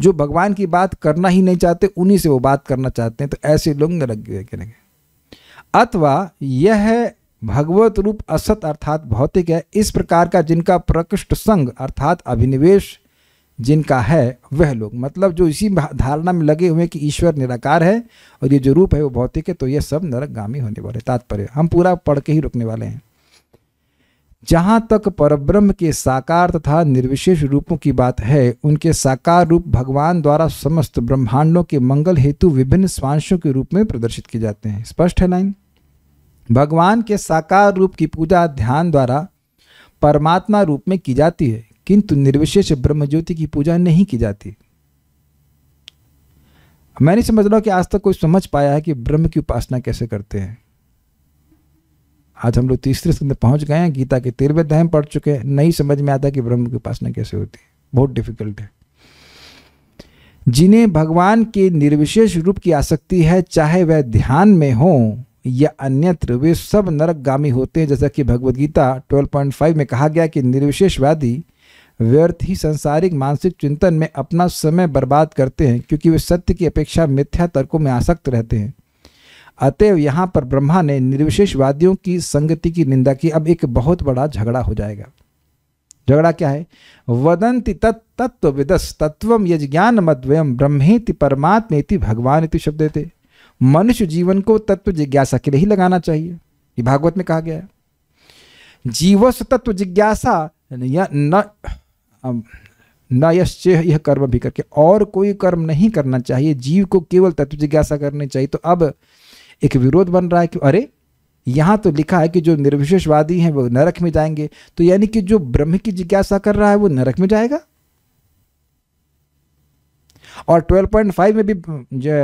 जो भगवान की बात करना ही नहीं चाहते उन्हीं से वो बात करना चाहते हैं तो ऐसे लोग नरक करेंगे अथवा यह भगवत रूप असत अर्थात भौतिक है इस प्रकार का जिनका प्रकृष्ट संग अर्थात अभिनिवेश जिनका है वह लोग मतलब जो इसी धारणा में लगे हुए कि ईश्वर निराकार है और ये जो रूप है वो भौतिक है तो ये सब नरकगामी होने वाले तात्पर्य हम पूरा पढ़ के ही रुकने वाले हैं जहाँ तक परब्रह्म के साकार तथा निर्विशेष रूपों की बात है उनके साकार रूप भगवान द्वारा समस्त ब्रह्मांडों के मंगल हेतु विभिन्न स्वांशों के रूप में प्रदर्शित किए जाते हैं स्पष्ट है लाइन भगवान के साकार रूप की पूजा ध्यान द्वारा परमात्मा रूप में की जाती है किंतु निर्विशेष ब्रह्म ज्योति की पूजा नहीं की जाती मैं नहीं समझ रहा कि आज तक कोई समझ पाया है कि ब्रह्म की उपासना कैसे करते हैं आज हम लोग तीसरे स्तर पहुंच गए हैं गीता के तेरहवें दहम पढ़ चुके हैं नहीं समझ में आता कि ब्रह्म की उपासना कैसे होती है बहुत डिफिकल्ट है जिन्हें भगवान के निर्विशेष रूप की आसक्ति है चाहे वह ध्यान में हो या अन्यत्र वे सब नरकगामी होते हैं जैसा कि भगवदगीता ट्वेल्व पॉइंट फाइव में कहा गया कि निर्विशेषवादी व्यर्थ ही संसारिक मानसिक चिंतन में अपना समय बर्बाद करते हैं क्योंकि वे सत्य की अपेक्षा मिथ्या तर्कों में आसक्त रहते हैं अतएव यहाँ पर ब्रह्मा ने निर्विशेषवादियों की संगति की निंदा की अब एक बहुत बड़ा झगड़ा हो जाएगा झगड़ा क्या है वदंति तत् विदस तत्व यज्ञान मद्वयम ब्रह्मेति परमात्मे भगवान इति शब्द थे मनुष्य जीवन को तत्व जिज्ञासा के लिए ही लगाना चाहिए ये भागवत में कहा गया है जीवस्व तत्व जिज्ञासा न नयश्चय यह कर्म भी करके और कोई कर्म नहीं करना चाहिए जीव को केवल तत्व जिज्ञासा करनी चाहिए तो अब एक विरोध बन रहा है कि अरे यहाँ तो लिखा है कि जो निर्विशेषवादी हैं वो नरक में जाएंगे तो यानी कि जो ब्रह्म की जिज्ञासा कर रहा है वो नरक में जाएगा और 12.5 में भी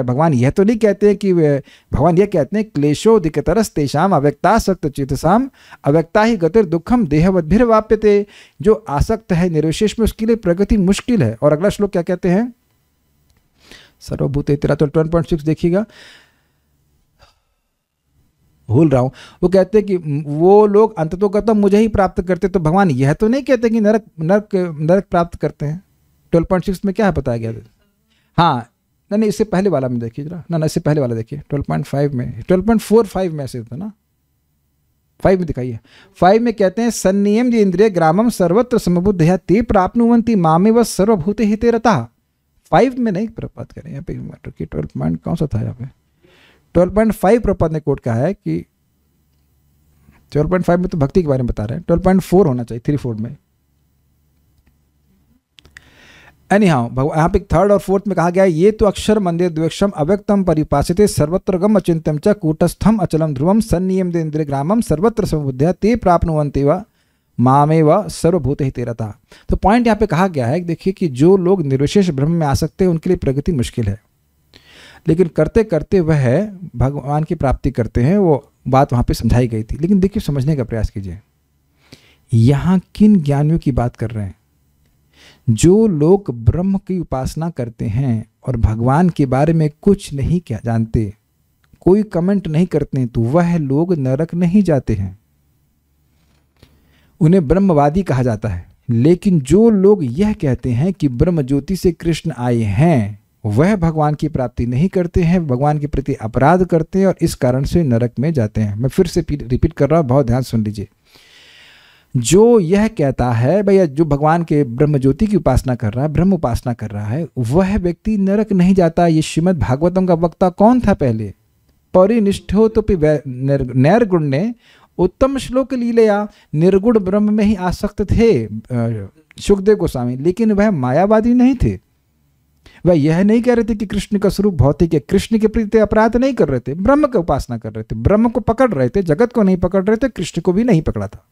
भगवान यह तो नहीं कहते हैं कि भगवान यह कहते हैं क्लेशो दिकतरस तेषाम अव्यक्ता सक्त चेतसाम अव्यक्ता ही गतिर दुखम देहवद्भिर वाप्यते जो आसक्त है निर्विशेष में उसके लिए प्रगति मुश्किल है और अगला श्लोक क्या कहते हैं सर्वभूत तेरा तो ट्वेल्व पॉइंट सिक्स देखिएगा भूल रहा हूँ वो कहते हैं कि वो लोग अंत अंततोगतम तो मुझे ही प्राप्त करते तो भगवान यह तो नहीं कहते कि नरक नरक नरक प्राप्त करते हैं ट्वेल्व पॉइंट सिक्स में क्या है बताया गया हाँ नहीं नहीं इससे पहले वाला में देखिए जरा ना ना इससे पहले वाला देखिए 12.5 में 12.45 में ऐसे था ना फाइव में दिखाइए फाइव में कहते हैं सन्नियम जी इंद्रिय ग्रामम सर्वत्र समबुद्ध या ते प्राप्नुवंती मामे व सर्वभूत ही ते रता फाइव में नहीं प्रपात करें यहाँ पे मैटर की ट्वेल्व पॉइंट कौन सा था यहाँ पे ट्वेल्व पॉइंट फाइव प्रपात ने कोर्ट कहा है कि ट्वेल्व पॉइंट फाइव में तो भक्ति के बारे में बता रहे हैं ट्वेल्व पॉइंट फोर होना चाहिए थ्री फोर में एनी हाउ यहाँ पे थर्ड और फोर्थ में कहा गया है ये तो अक्षर मंदिर द्वेक्षम अव्यक्तम परिपाषित सर्वत्र गम अचिंतम च कूटस्थम अचलम ध्रुवम सन्नियम देन्द्र ग्रामम सर्वत्र समुद्ध ते प्राप्त व मामे व सर्वभूत ही तेरता तो पॉइंट यहाँ पे कहा गया है देखिए कि जो लोग निर्विशेष ब्रह्म में आ सकते हैं उनके लिए प्रगति मुश्किल है लेकिन करते करते वह भगवान की प्राप्ति करते हैं वो बात वहाँ पर समझाई गई थी लेकिन देखिए समझने का प्रयास कीजिए यहाँ किन ज्ञानियों की बात कर रहे हैं जो लोग ब्रह्म की उपासना करते हैं और भगवान के बारे में कुछ नहीं क्या जानते कोई कमेंट नहीं करते तो वह लोग नरक नहीं जाते हैं उन्हें ब्रह्मवादी कहा जाता है लेकिन जो लोग यह कहते हैं कि ब्रह्म ज्योति से कृष्ण आए हैं वह भगवान की प्राप्ति नहीं करते हैं भगवान के प्रति अपराध करते हैं और इस कारण से नरक में जाते हैं मैं फिर से रिपीट कर रहा हूँ बहुत ध्यान सुन लीजिए जो यह कहता है भैया जो भगवान के ब्रह्म ज्योति की उपासना कर रहा है ब्रह्म उपासना कर रहा है वह व्यक्ति नरक नहीं जाता ये श्रीमद भागवतम का वक्ता कौन था पहले हो तो नैरगुण ने उत्तम श्लोक लिया निर्गुण ब्रह्म में ही आसक्त थे सुखदेव गोस्वामी लेकिन वह मायावादी नहीं थे वह यह नहीं कह रहे थे कि कृष्ण का स्वरूप भौतिक है कृष्ण के प्रति अपराध नहीं कर रहे थे ब्रह्म की उपासना कर रहे थे ब्रह्म को पकड़ रहे थे जगत को नहीं पकड़ रहे थे कृष्ण को भी नहीं पकड़ा था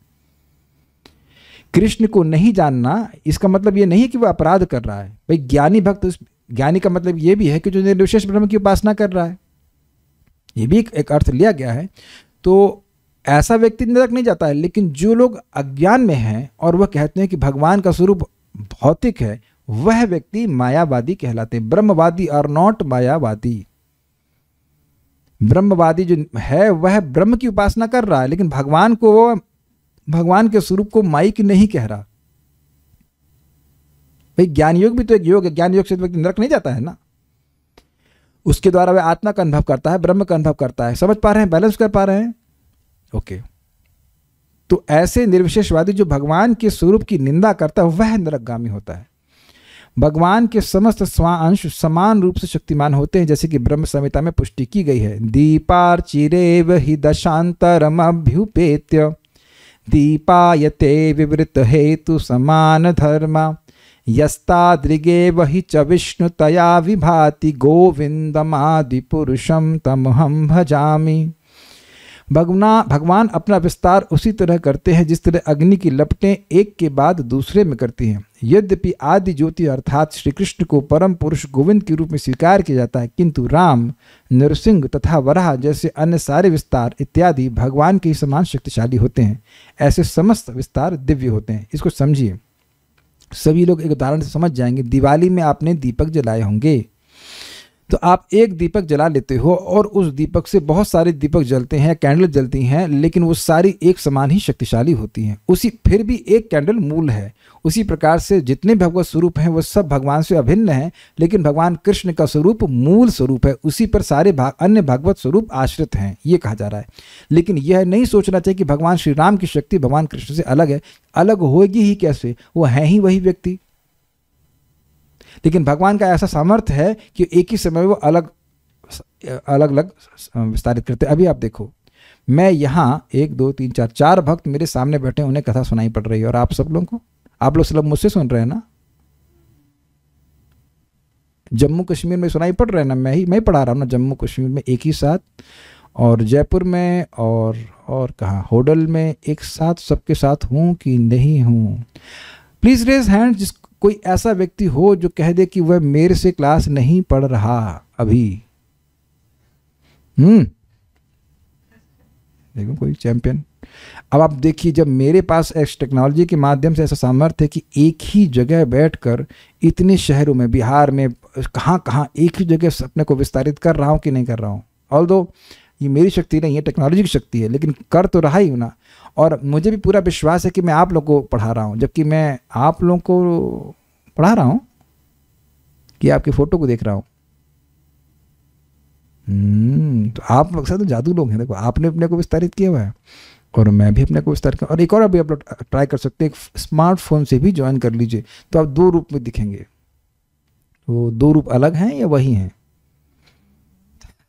कृष्ण को नहीं जानना इसका मतलब ये नहीं कि वह अपराध कर रहा है भाई ज्ञानी भक्त उस ज्ञानी का मतलब ये भी है कि जो निर्विशेष ब्रह्म की उपासना कर रहा है ये भी एक अर्थ लिया गया है तो ऐसा व्यक्ति नरक नहीं जाता है लेकिन जो लोग अज्ञान में हैं और वह कहते हैं कि भगवान का स्वरूप भौतिक है वह व्यक्ति मायावादी कहलाते हैं ब्रह्मवादी आर नॉट मायावादी ब्रह्मवादी जो है वह ब्रह्म की उपासना कर रहा है लेकिन भगवान को भगवान के स्वरूप को माइक नहीं कह रहा भाई ज्ञान योग भी तो एक योग है ज्ञान योग से व्यक्ति नरक नहीं जाता है ना उसके द्वारा वह आत्मा का अनुभव करता है ब्रह्म का अनुभव करता है समझ पा रहे हैं बैलेंस कर पा रहे हैं ओके तो ऐसे निर्विशेषवादी जो भगवान के स्वरूप की निंदा करता है वह नरकगामी होता है भगवान के समस्त स्वांश समान रूप से शक्तिमान होते हैं जैसे कि ब्रह्म संहिता में पुष्टि की गई है चिरे वही दशांतरम अभ्युपेत्य हेतु विवृतहेतु धर्म यस्तादृगे हि च विष्णुतया विभाति गोविंदमादिपुरुषम तमहम भजामि भगवान भगवान अपना विस्तार उसी तरह करते हैं जिस तरह अग्नि की लपटें एक के बाद दूसरे में करती हैं यद्यपि आदि ज्योति अर्थात श्री कृष्ण को परम पुरुष गोविंद के रूप में स्वीकार किया जाता है किंतु राम नरसिंह तथा वराह जैसे अन्य सारे विस्तार इत्यादि भगवान के ही समान शक्तिशाली होते हैं ऐसे समस्त विस्तार दिव्य होते हैं इसको समझिए सभी लोग एक उदाहरण से समझ जाएंगे दिवाली में आपने दीपक जलाए होंगे तो आप एक दीपक जला लेते हो और उस दीपक से बहुत सारे दीपक जलते हैं कैंडल जलती हैं लेकिन वो सारी एक समान ही शक्तिशाली होती हैं उसी फिर भी एक कैंडल मूल है उसी प्रकार से जितने भगवत स्वरूप हैं वो सब भगवान से अभिन्न हैं लेकिन भगवान कृष्ण का स्वरूप मूल स्वरूप है उसी पर सारे भाग अन्य भगवत स्वरूप आश्रित हैं ये कहा जा रहा है लेकिन यह नहीं सोचना चाहिए कि भगवान श्री राम की शक्ति भगवान कृष्ण से अलग है अलग होगी ही कैसे वो हैं ही वही व्यक्ति लेकिन भगवान का ऐसा सामर्थ्य है कि एक ही समय में वो अलग अलग अलग विस्तारित करते अभी आप देखो मैं यहाँ एक दो तीन चार चार भक्त मेरे सामने बैठे उन्हें कथा सुनाई पड़ रही है और आप सब लोगों को आप लोग सब मुझसे सुन रहे हैं ना जम्मू कश्मीर में सुनाई पड़ रहा है ना मैं ही मैं पढ़ा रहा हूँ ना जम्मू कश्मीर में एक ही साथ और जयपुर में और और कहाँ होडल में एक साथ सबके साथ हूँ कि नहीं हूँ प्लीज़ रेज हैंड जिस कोई ऐसा व्यक्ति हो जो कह दे कि वह मेरे से क्लास नहीं पढ़ रहा अभी हम्म देखो कोई चैंपियन अब आप देखिए जब मेरे पास इस टेक्नोलॉजी के माध्यम से ऐसा सामर्थ्य है कि एक ही जगह बैठकर इतने शहरों में बिहार में कहाँ कहाँ एक ही जगह अपने को विस्तारित कर रहा हूँ कि नहीं कर रहा हूँ ऑल ये मेरी शक्ति नहीं है टेक्नोलॉजी की शक्ति है लेकिन कर तो रहा ही ना और मुझे भी पूरा विश्वास है कि मैं आप लोग को पढ़ा रहा हूँ जबकि मैं आप लोगों को पढ़ा रहा हूँ कि आपकी फ़ोटो को देख रहा हूँ हम्म, तो आप लोग तो जादू लोग हैं देखो आपने अपने को विस्तारित किया हुआ है और मैं भी अपने को विस्तार किया और एक और अभी आप लोग ट्राई कर सकते हैं स्मार्टफोन से भी ज्वाइन कर लीजिए तो आप दो रूप में दिखेंगे तो दो रूप अलग हैं या वही हैं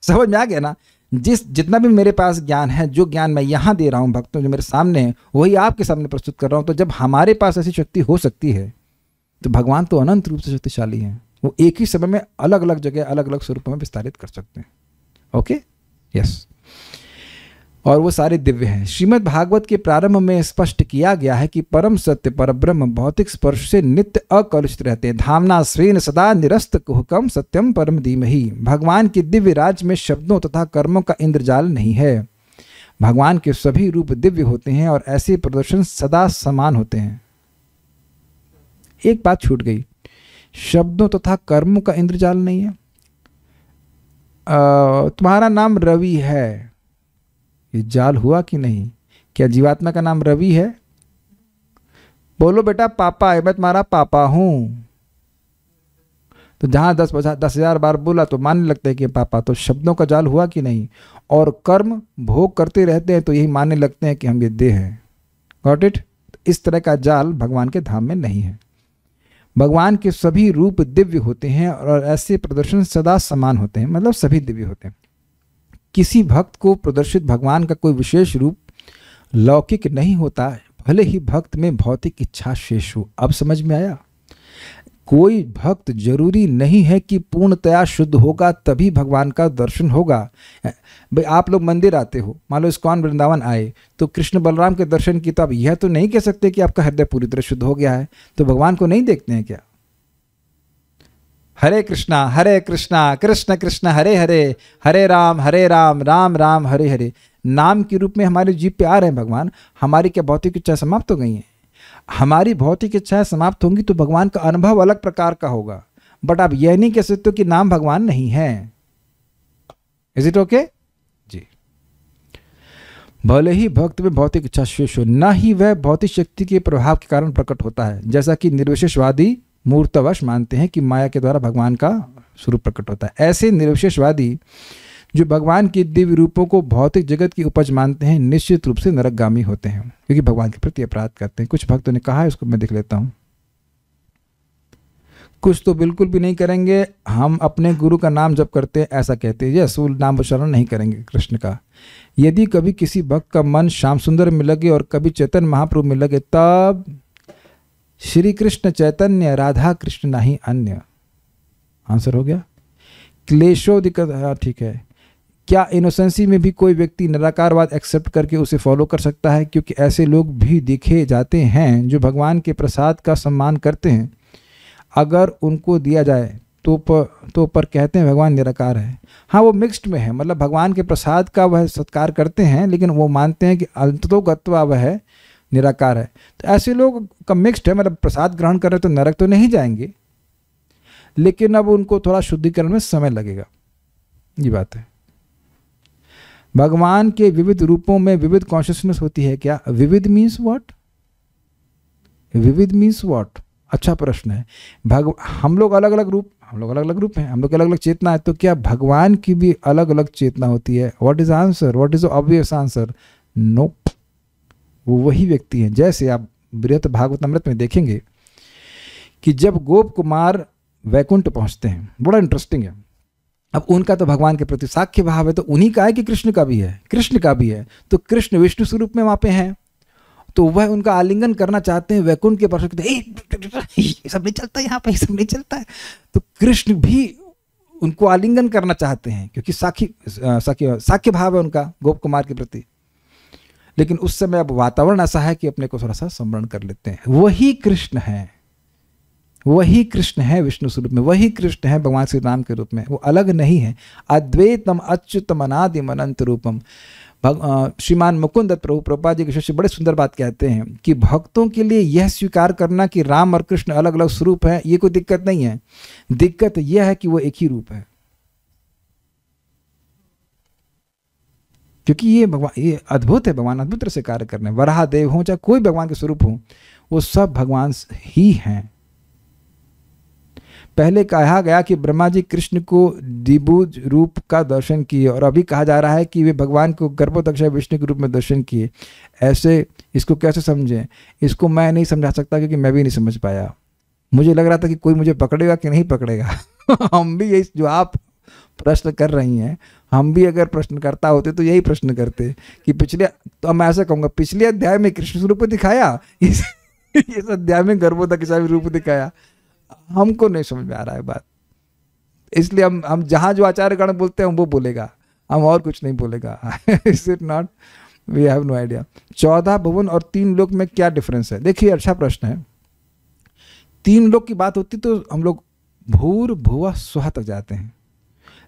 समझ में आ गया ना जिस जितना भी मेरे पास ज्ञान है जो ज्ञान मैं यहाँ दे रहा हूँ भक्तों जो मेरे सामने है वही आपके सामने प्रस्तुत कर रहा हूँ तो जब हमारे पास ऐसी शक्ति हो सकती है तो भगवान तो अनंत रूप से शक्तिशाली हैं वो एक ही समय में अलग अलग जगह अलग अलग स्वरूप में विस्तारित कर सकते हैं ओके यस yes. और वो सारे दिव्य हैं श्रीमद् भागवत के प्रारंभ में स्पष्ट किया गया है कि परम सत्य पर ब्रह्म भौतिक स्पर्श से नित्य अकलुषित रहते हैं धामना स्वेन सदा निरस्त कुहकम सत्यम परम धीमही भगवान के दिव्य राज में शब्दों तथा कर्मों का इंद्रजाल नहीं है भगवान के सभी रूप दिव्य होते हैं और ऐसे प्रदर्शन सदा समान होते हैं एक बात छूट गई शब्दों तथा कर्मों का इंद्रजाल नहीं है तुम्हारा नाम रवि है ये जाल हुआ कि नहीं क्या जीवात्मा का नाम रवि है बोलो बेटा पापा है मैं तुम्हारा पापा हूं तो जहां दस दस हजार बार बोला तो मानने लगते हैं कि पापा तो शब्दों का जाल हुआ कि नहीं और कर्म भोग करते रहते हैं तो यही मानने लगते हैं कि हम ये देह हैं गॉट इट तो इस तरह का जाल भगवान के धाम में नहीं है भगवान के सभी रूप दिव्य होते हैं और ऐसे प्रदर्शन सदा समान होते हैं मतलब सभी दिव्य होते हैं किसी भक्त को प्रदर्शित भगवान का कोई विशेष रूप लौकिक नहीं होता भले ही भक्त में भौतिक इच्छा शेष हो अब समझ में आया कोई भक्त जरूरी नहीं है कि पूर्णतया शुद्ध होगा तभी भगवान का दर्शन होगा भाई आप लोग मंदिर आते हो मान लो इसकोन वृंदावन आए तो कृष्ण बलराम के दर्शन की तो आप यह तो नहीं कह सकते कि आपका हृदय पूरी तरह शुद्ध हो गया है तो भगवान को नहीं देखते हैं क्या हरे कृष्णा हरे कृष्णा कृष्ण कृष्ण हरे हरे हरे राम हरे राम राम राम हरे हरे नाम के रूप में हमारे जीव पे आ रहे हैं भगवान हमारी क्या भौतिक इच्छाएं समाप्त हो गई हैं हमारी भौतिक इच्छाएं समाप्त होंगी तो भगवान का अनुभव अलग प्रकार का होगा बट आप यह नहीं कह सकते कि नाम भगवान नहीं है इज इट ओके जी भले ही भक्त में भौतिक इच्छा शेष हो न ही वह भौतिक शक्ति के प्रभाव के कारण प्रकट होता है जैसा कि निर्विशेषवादी मूर्तवश मानते हैं कि माया के द्वारा भगवान का स्वरूप प्रकट होता है ऐसे निर्विशेषवादी जो भगवान के दिव्य रूपों को भौतिक जगत की उपज मानते हैं निश्चित रूप से नरकगामी होते हैं क्योंकि भगवान के प्रति अपराध करते हैं कुछ भक्तों ने कहा है उसको मैं देख लेता हूँ कुछ तो बिल्कुल भी नहीं करेंगे हम अपने गुरु का नाम जब करते हैं ऐसा कहते हैं यस वो नाम उच्चारण नहीं करेंगे कृष्ण का यदि कभी किसी भक्त का मन श्याम सुंदर में लगे और कभी चेतन महाप्रभु में लगे तब श्री कृष्ण चैतन्य राधा कृष्ण नहीं अन्य आंसर हो गया क्लेशोदिक हाँ, ठीक है क्या इनोसेंसी में भी कोई व्यक्ति निराकारवाद एक्सेप्ट करके उसे फॉलो कर सकता है क्योंकि ऐसे लोग भी दिखे जाते हैं जो भगवान के प्रसाद का सम्मान करते हैं अगर उनको दिया जाए तो पर तो पर कहते हैं भगवान निराकार है हाँ वो मिक्स्ड में है मतलब भगवान के प्रसाद का वह सत्कार करते हैं लेकिन वो मानते हैं कि अंतोगत्वा वह निराकार है तो ऐसे लोग का मिक्स्ड है मतलब प्रसाद ग्रहण कर रहे तो नरक तो नहीं जाएंगे लेकिन अब उनको थोड़ा शुद्धिकरण में समय लगेगा ये बात है भगवान के विविध रूपों में विविध कॉन्शियसनेस होती है क्या विविध मीन्स वॉट विविध मीन्स वॉट अच्छा प्रश्न है भग हम लोग अलग अलग रूप हम लोग अलग अलग रूप हैं हम लोग अलग अलग चेतना है तो क्या भगवान की भी अलग अलग चेतना होती है what is answer what is obvious answer no वो वही व्यक्ति हैं जैसे आप बृहत भागवत अमृत में देखेंगे कि जब गोप कुमार वैकुंठ पहुंचते हैं बड़ा इंटरेस्टिंग है अब उनका तो भगवान के प्रति साक्ष्य भाव है तो उन्हीं का है कि कृष्ण का भी है कृष्ण का भी है तो कृष्ण विष्णु स्वरूप में वहाँ पे हैं तो वह उनका आलिंगन करना चाहते हैं वैकुंठ के पास ये सब नहीं चलता यहाँ पे ये सब नहीं चलता है तो कृष्ण भी उनको आलिंगन करना चाहते हैं क्योंकि साखी साखी साक्ष्य भाव है उनका गोप कुमार के प्रति लेकिन उस समय अब वातावरण ऐसा है कि अपने को थोड़ा सा स्मरण कर लेते हैं वही कृष्ण है वही कृष्ण है विष्णु स्वरूप में वही कृष्ण है भगवान श्री राम के रूप में वो अलग नहीं है अद्वैतम अच्युतम अनादिम अनंत रूपम भग श्रीमान मुकुंद प्रभु प्रभा जी के शिष्य बड़े सुंदर बात कहते हैं कि भक्तों के लिए यह स्वीकार करना कि राम और कृष्ण अलग अलग स्वरूप हैं ये कोई दिक्कत नहीं है दिक्कत यह है कि वो एक ही रूप है क्योंकि ये भगवान ये अद्भुत है भगवान अद्भुत से कार्य करने वराह देव हों चाहे कोई भगवान के स्वरूप हों वो सब भगवान ही हैं पहले कहा गया कि ब्रह्मा जी कृष्ण को दिबुज रूप का दर्शन किए और अभी कहा जा रहा है कि वे भगवान को गर्भोदक्षय विष्णु के रूप में दर्शन किए ऐसे इसको कैसे समझें इसको मैं नहीं समझा सकता क्योंकि मैं भी नहीं समझ पाया मुझे लग रहा था कि कोई मुझे पकड़ेगा कि नहीं पकड़ेगा हम भी यही जो आप प्रश्न कर रही हैं हम भी अगर प्रश्नकर्ता होते तो यही प्रश्न करते कि पिछले तो मैं ऐसा कहूँगा पिछले अध्याय में कृष्ण स्वरूप दिखाया इस इस अध्याय में गर्भोदक का रूप दिखाया हमको नहीं समझ में आ रहा है बात इसलिए हम हम जहाँ जो आचार्य गण बोलते हैं वो बोलेगा हम और कुछ नहीं बोलेगा is it not we have no idea चौदह भवन और तीन लोक में क्या डिफरेंस है देखिए अच्छा प्रश्न है तीन लोक की बात होती तो हम लोग भूर भुआ सुहा तक जाते हैं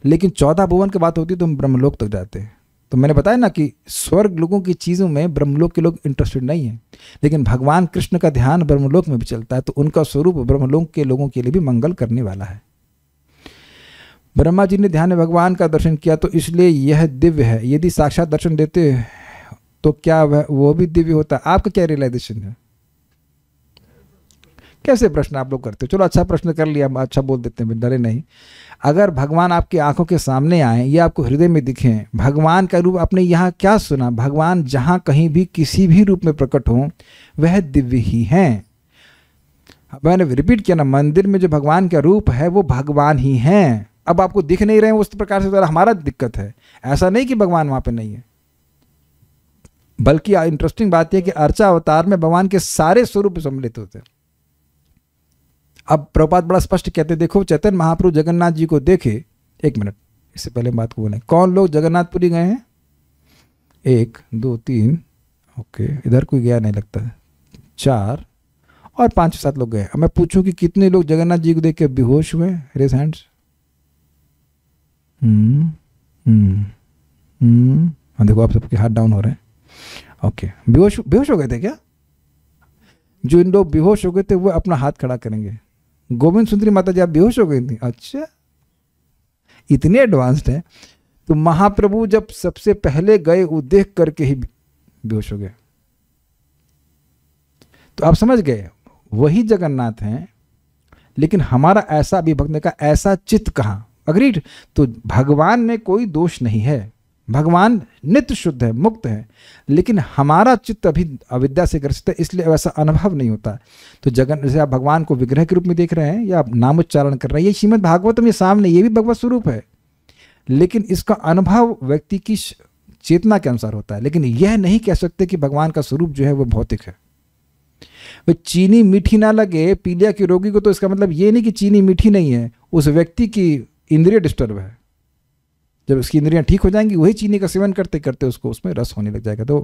लेकिन चौदह भुवन की बात होती है तो हम ब्रह्मलोक तक जाते हैं तो मैंने बताया ना कि स्वर्ग लोगों की चीज़ों में ब्रह्मलोक के लोग इंटरेस्टेड नहीं हैं लेकिन भगवान कृष्ण का ध्यान ब्रह्मलोक में भी चलता है तो उनका स्वरूप ब्रह्मलोक के लोगों के लिए भी मंगल करने वाला है ब्रह्मा जी ने ध्यान में भगवान का दर्शन किया तो इसलिए यह दिव्य है यदि साक्षात दर्शन देते तो क्या वह वो भी दिव्य होता आपका क्या रियलाइजेशन है कैसे प्रश्न आप लोग करते हो चलो अच्छा प्रश्न कर लिया अच्छा बोल देते हैं डरे नहीं अगर भगवान आपकी आंखों के सामने आए या आपको हृदय में दिखें भगवान का रूप आपने यहाँ क्या सुना भगवान जहाँ कहीं भी किसी भी रूप में प्रकट हों वह दिव्य ही हैं मैंने रिपीट किया ना मंदिर में जो भगवान का रूप है वो भगवान ही हैं अब आपको दिख नहीं रहे हैं उस प्रकार से तो हमारा दिक्कत है ऐसा नहीं कि भगवान वहाँ पे नहीं है बल्कि इंटरेस्टिंग बात यह कि अर्चा अवतार में भगवान के सारे स्वरूप सम्मिलित होते हैं अब प्रपात बड़ा स्पष्ट कहते हैं देखो चैतन्य महाप्रभु जगन्नाथ जी को देखे एक मिनट इससे पहले बात को बोले कौन लोग जगन्नाथपुरी गए हैं एक दो तीन ओके इधर कोई गया नहीं लगता चार और पाँच सात लोग गए अब मैं पूछूं कि कितने लोग जगन्नाथ जी को देख के बेहोश हुए रेस हैंड्स हम्म, हम्म, हम्म। हाँ, देखो आप सबके हाथ डाउन हो रहे हैं ओके बेहोश बेहोश हो गए थे क्या जो इन लोग बेहोश हो गए थे वो अपना हाथ खड़ा करेंगे गोविंद सुंदरी माता जी आप बेहोश हो गई थी अच्छा इतने एडवांस्ड है तो महाप्रभु जब सबसे पहले गए वो देख करके ही बेहोश हो गए तो आप समझ गए वही जगन्नाथ हैं लेकिन हमारा ऐसा अभिभक्त ने कहा ऐसा चित्त कहा अग्रीड तो भगवान में कोई दोष नहीं है भगवान नित्य शुद्ध है मुक्त है लेकिन हमारा चित्त अभी अविद्या से ग्रसित है इसलिए वैसा अनुभव नहीं होता तो जगन जैसे आप भगवान को विग्रह के रूप में देख रहे हैं या आप नामोच्चारण कर रहे हैं ये श्रीमद भागवत में सामने ये भी भगवत स्वरूप है लेकिन इसका अनुभव व्यक्ति की चेतना के अनुसार होता है लेकिन यह नहीं कह सकते कि भगवान का स्वरूप जो है वह भौतिक है वे चीनी मीठी ना लगे पीलिया के रोगी को तो इसका मतलब ये नहीं कि चीनी मीठी नहीं है उस व्यक्ति की इंद्रिय डिस्टर्ब है जब उसकी इंद्रियां ठीक हो जाएंगी वही चीनी का सेवन करते करते उसको उसमें रस होने लग जाएगा तो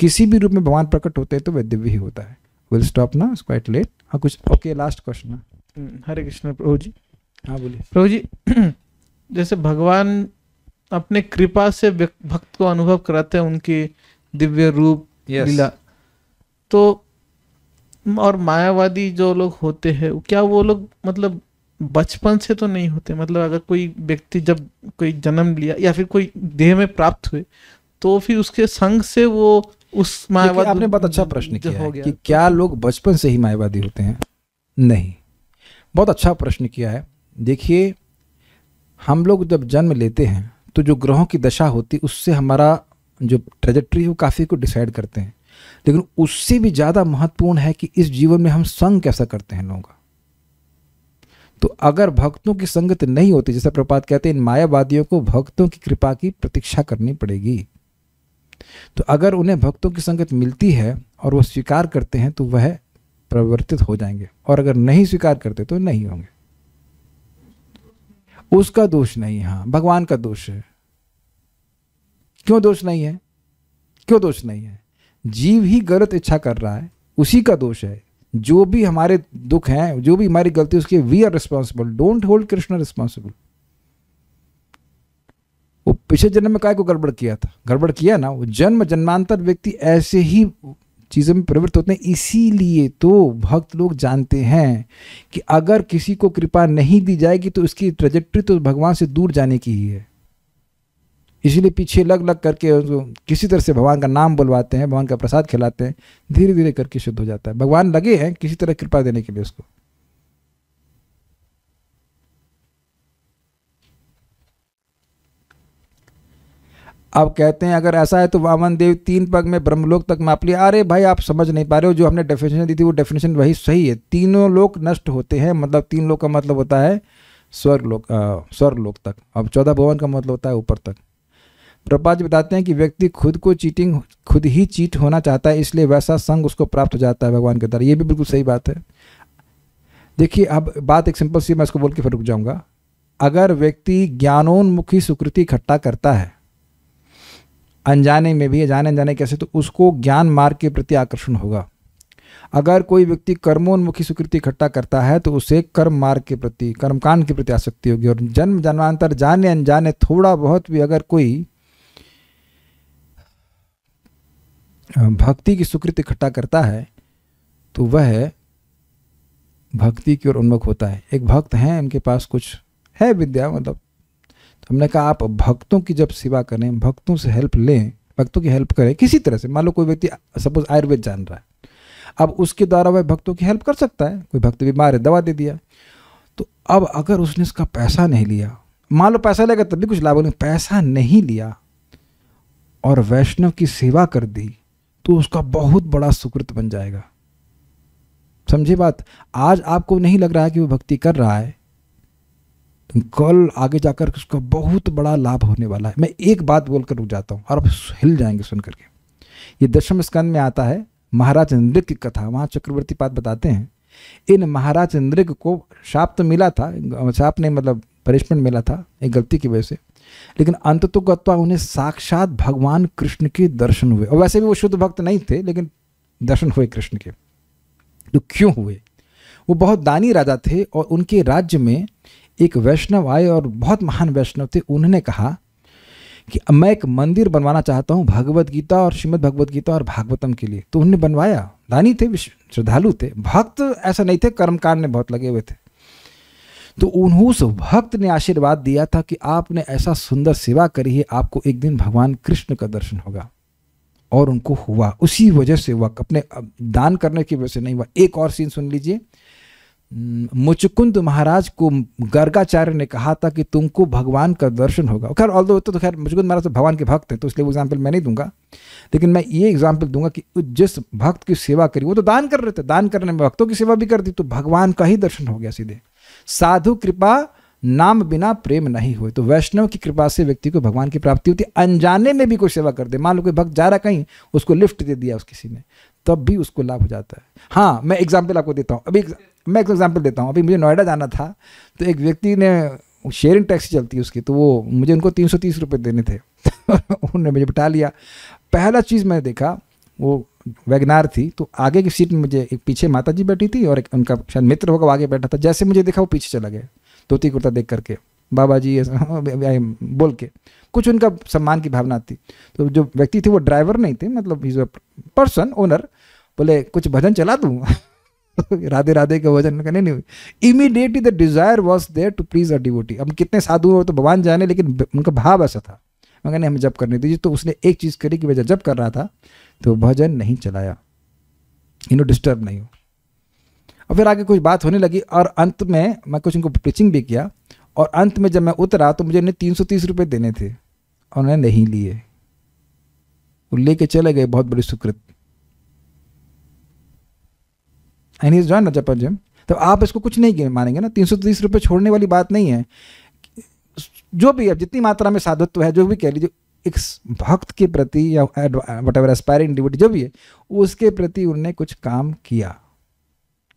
किसी भी रूप में भगवान प्रकट होते हैं तो वह दिव्य ही होता है विल स्टॉप ना क्वाइट लेट हाँ कुछ okay last question Hare Krishna प्रभु जी हाँ बोलिए प्रभु जी जैसे भगवान अपने कृपा से भक्त को अनुभव कराते हैं उनके दिव्य रूप yes. लीला तो और मायावादी जो लोग होते हैं क्या वो लोग मतलब बचपन से तो नहीं होते मतलब अगर कोई व्यक्ति जब कोई जन्म लिया या फिर कोई देह में प्राप्त हुए तो फिर उसके संग से वो उस मायावादी आपने बहुत अच्छा प्रश्न किया है कि क्या लोग बचपन से ही मायावादी होते हैं नहीं बहुत अच्छा प्रश्न किया है देखिए हम लोग जब जन्म लेते हैं तो जो ग्रहों की दशा होती उससे हमारा जो ट्रेजेक्ट्री है वो काफ़ी को डिसाइड करते हैं लेकिन उससे भी ज़्यादा महत्वपूर्ण है कि इस जीवन में हम संग कैसा करते हैं लोगों का तो अगर भक्तों की संगत नहीं होती जैसा प्रपात कहते हैं इन मायावादियों को भक्तों की कृपा की प्रतीक्षा करनी पड़ेगी तो अगर उन्हें भक्तों की संगत मिलती है और वो स्वीकार करते हैं तो वह परिवर्तित हो जाएंगे और अगर नहीं स्वीकार करते तो नहीं होंगे उसका दोष नहीं हाँ भगवान का दोष है क्यों दोष नहीं है क्यों दोष नहीं है जीव ही गलत इच्छा कर रहा है उसी का दोष है जो भी हमारे दुख हैं जो भी हमारी गलती उसके we are responsible don't hold Krishna responsible वो पिछले जन्म में काय को गड़बड़ किया था गड़बड़ किया ना वो जन्म जन्मांतर व्यक्ति ऐसे ही चीज़ों में प्रवृत्त होते हैं इसीलिए तो भक्त लोग जानते हैं कि अगर किसी को कृपा नहीं दी जाएगी तो उसकी ट्रेजेक्ट्री तो भगवान से दूर जाने की ही है इसीलिए पीछे लग लग करके उसको किसी तरह से भगवान का नाम बुलवाते हैं भगवान का प्रसाद खिलाते हैं धीरे धीरे करके शुद्ध हो जाता है भगवान लगे हैं किसी तरह कृपा देने के लिए उसको अब कहते हैं अगर ऐसा है तो वामन देव तीन पग में ब्रह्मलोक तक माप लिया अरे भाई आप समझ नहीं पा रहे हो जो हमने डेफिनेशन दी थी वो डेफिनेशन वही सही है तीनों लोक नष्ट होते हैं मतलब तीन लोक का मतलब होता है स्वर्ग लोक स्वर्ग लोक तक अब चौदह भवन का मतलब होता है ऊपर तक प्रपा जी बताते हैं कि व्यक्ति खुद को चीटिंग खुद ही चीट होना चाहता है इसलिए वैसा संग उसको प्राप्त हो जाता है भगवान के द्वारा ये भी बिल्कुल सही बात है देखिए अब बात एक सिंपल सी मैं इसको बोल के फिर रुक जाऊंगा अगर व्यक्ति ज्ञानोन्मुखी सुकृति इकट्ठा करता है अनजाने में भी जाने अनजाने कैसे तो उसको ज्ञान मार्ग के प्रति आकर्षण होगा अगर कोई व्यक्ति कर्मोन्मुखी स्वीकृति इकट्ठा करता है तो उसे कर्म मार्ग के प्रति कर्मकांड के प्रति आसक्ति होगी और जन्म जन्मांतर जाने अनजाने थोड़ा बहुत भी अगर कोई भक्ति की सुकृत इकट्ठा करता है तो वह भक्ति की ओर उन्मुख होता है एक भक्त हैं उनके पास कुछ है विद्या मतलब तो हमने कहा आप भक्तों की जब सेवा करें भक्तों से हेल्प लें भक्तों की हेल्प करें किसी तरह से मान लो कोई व्यक्ति सपोज आयुर्वेद जान रहा है अब उसके द्वारा वह भक्तों की हेल्प कर सकता है कोई भक्त बीमार है दवा दे दिया तो अब अगर उसने उसका पैसा नहीं लिया मान लो पैसा लेगा तब भी कुछ लाभ नहीं पैसा नहीं लिया और वैष्णव की सेवा कर दी तो उसका बहुत बड़ा सुकृत बन जाएगा समझे बात आज आपको नहीं लग रहा है कि वो भक्ति कर रहा है तो कल आगे जाकर उसका बहुत बड़ा लाभ होने वाला है मैं एक बात बोलकर रुक जाता हूँ और आप हिल जाएंगे सुन करके ये दशम स्कंद में आता है महाराज नृक की कथा वहाँ चक्रवर्ती पात बताते हैं इन महाराज नृग को शाप तो मिला था शाप नहीं मतलब परिशमेंट मिला था एक गलती की वजह से लेकिन अंत तो उन्हें साक्षात भगवान कृष्ण के दर्शन हुए और वैसे भी वो शुद्ध भक्त नहीं थे लेकिन दर्शन हुए कृष्ण के तो क्यों हुए वो बहुत दानी राजा थे और उनके राज्य में एक वैष्णव आए और बहुत महान वैष्णव थे उन्होंने कहा कि मैं एक मंदिर बनवाना चाहता हूँ भगवत गीता और श्रीमद भगवत गीता और भागवतम के लिए तो उन्होंने बनवाया दानी थे श्रद्धालु थे भक्त ऐसा नहीं थे कर्मकांड में बहुत लगे हुए थे तो उन्हूस भक्त ने आशीर्वाद दिया था कि आपने ऐसा सुंदर सेवा करी है आपको एक दिन भगवान कृष्ण का दर्शन होगा और उनको हुआ उसी वजह से हुआ अपने दान करने की वजह से नहीं हुआ एक और सीन सुन लीजिए मुचकुंद महाराज को गर्गाचार्य ने कहा था कि तुमको भगवान का दर्शन होगा खैर ऑल दो तो खैर मुचकुंद महाराज तो भगवान के भक्त हैं तो इसलिए वो एग्जाम्पल मैं नहीं दूंगा लेकिन मैं ये एग्जाम्पल दूंगा कि जिस भक्त की सेवा करी वो तो दान कर रहे थे दान करने में भक्तों की सेवा भी कर दी तो भगवान का ही दर्शन हो गया सीधे साधु कृपा नाम बिना प्रेम नहीं हुए तो वैष्णव की कृपा से व्यक्ति को भगवान की प्राप्ति होती है अनजाने में भी कोई सेवा कर दे मान लो कोई भक्त जा रहा कहीं उसको लिफ्ट दे दिया उस किसी ने तब भी उसको लाभ हो जाता है हाँ मैं एग्जाम्पल आपको देता हूँ अभी मैं एक एग्जाम्पल देता हूँ अभी मुझे नोएडा जाना था तो एक व्यक्ति ने शेयरिंग टैक्सी चलती है उसकी तो वो मुझे उनको तीन सौ तीस देने थे उन्होंने मुझे बिठा लिया पहला चीज़ मैंने देखा वो वैगनार थी तो आगे की सीट में मुझे एक पीछे माता जी बैठी थी और एक उनका शायद मित्र होगा वो आगे बैठा था जैसे मुझे देखा वो पीछे चला गया धोती कुर्ता देख करके बाबा जी ऐसा हाँ, बोल के कुछ उनका सम्मान की भावना थी तो जो व्यक्ति थे वो ड्राइवर नहीं थे मतलब इज अ पर्सन ओनर बोले कुछ भजन चला दूँ राधे राधे के भजन करने नहीं हुई immediately the desire was there to please a devotee अब कितने साधु हो तो भगवान जाने लेकिन उनका भाव ऐसा था मैं कहने हमें जब करने दीजिए तो उसने एक चीज़ करी कि वजह जब कर रहा था तो भजन नहीं चलाया यू डिस्टर्ब नहीं हो और फिर आगे कुछ बात होने लगी और अंत में मैं कुछ इनको प्रीचिंग भी किया और अंत में जब मैं उतरा तो मुझे इन्हें तीन सौ तीस रुपये देने थे और उन्हें नहीं लिए वो लेके चले गए बहुत बड़ी सुकृत एंड इज जॉइन जपन जिम तो आप इसको कुछ नहीं मानेंगे ना तीन सौ तीस रुपये छोड़ने वाली बात नहीं है जो भी है जितनी मात्रा में साधुत्व है जो भी कह लीजिए एक भक्त के प्रति या वट एवर एस्पायरिंग डिवोटी जो भी है उसके प्रति उन्होंने कुछ काम किया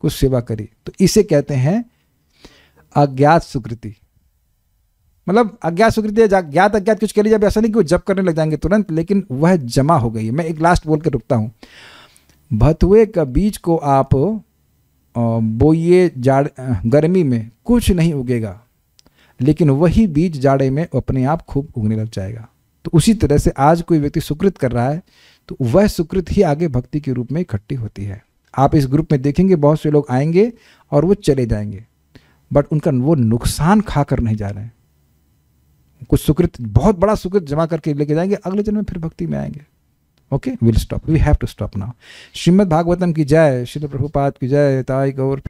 कुछ सेवा करी तो इसे कहते हैं अज्ञात सुकृति मतलब अज्ञात सुकृति है ज्ञात अज्ञात कुछ कह लीजिए ऐसा नहीं कि वो जब करने लग जाएंगे तुरंत लेकिन वह जमा हो गई है मैं एक लास्ट बोल कर रुकता हूँ भतुए का बीज को आप बोइए जाड़ गर्मी में कुछ नहीं उगेगा लेकिन वही बीज जाड़े में अपने आप खूब उगने लग जाएगा तो उसी तरह से आज कोई व्यक्ति सुकृत कर रहा है तो वह सुकृत ही आगे भक्ति के रूप में इकट्ठी होती है आप इस ग्रुप में देखेंगे बहुत से लोग आएंगे और वो चले जाएंगे बट उनका वो नुकसान खा कर नहीं जा रहे हैं कुछ सुकृत बहुत बड़ा सुकृत जमा करके लेके जाएंगे अगले जन्म में फिर भक्ति में आएंगे okay will stop we have to stop now Shrimad Bhagavatam की जय श्री प्रभुपाद की जय ताई गौर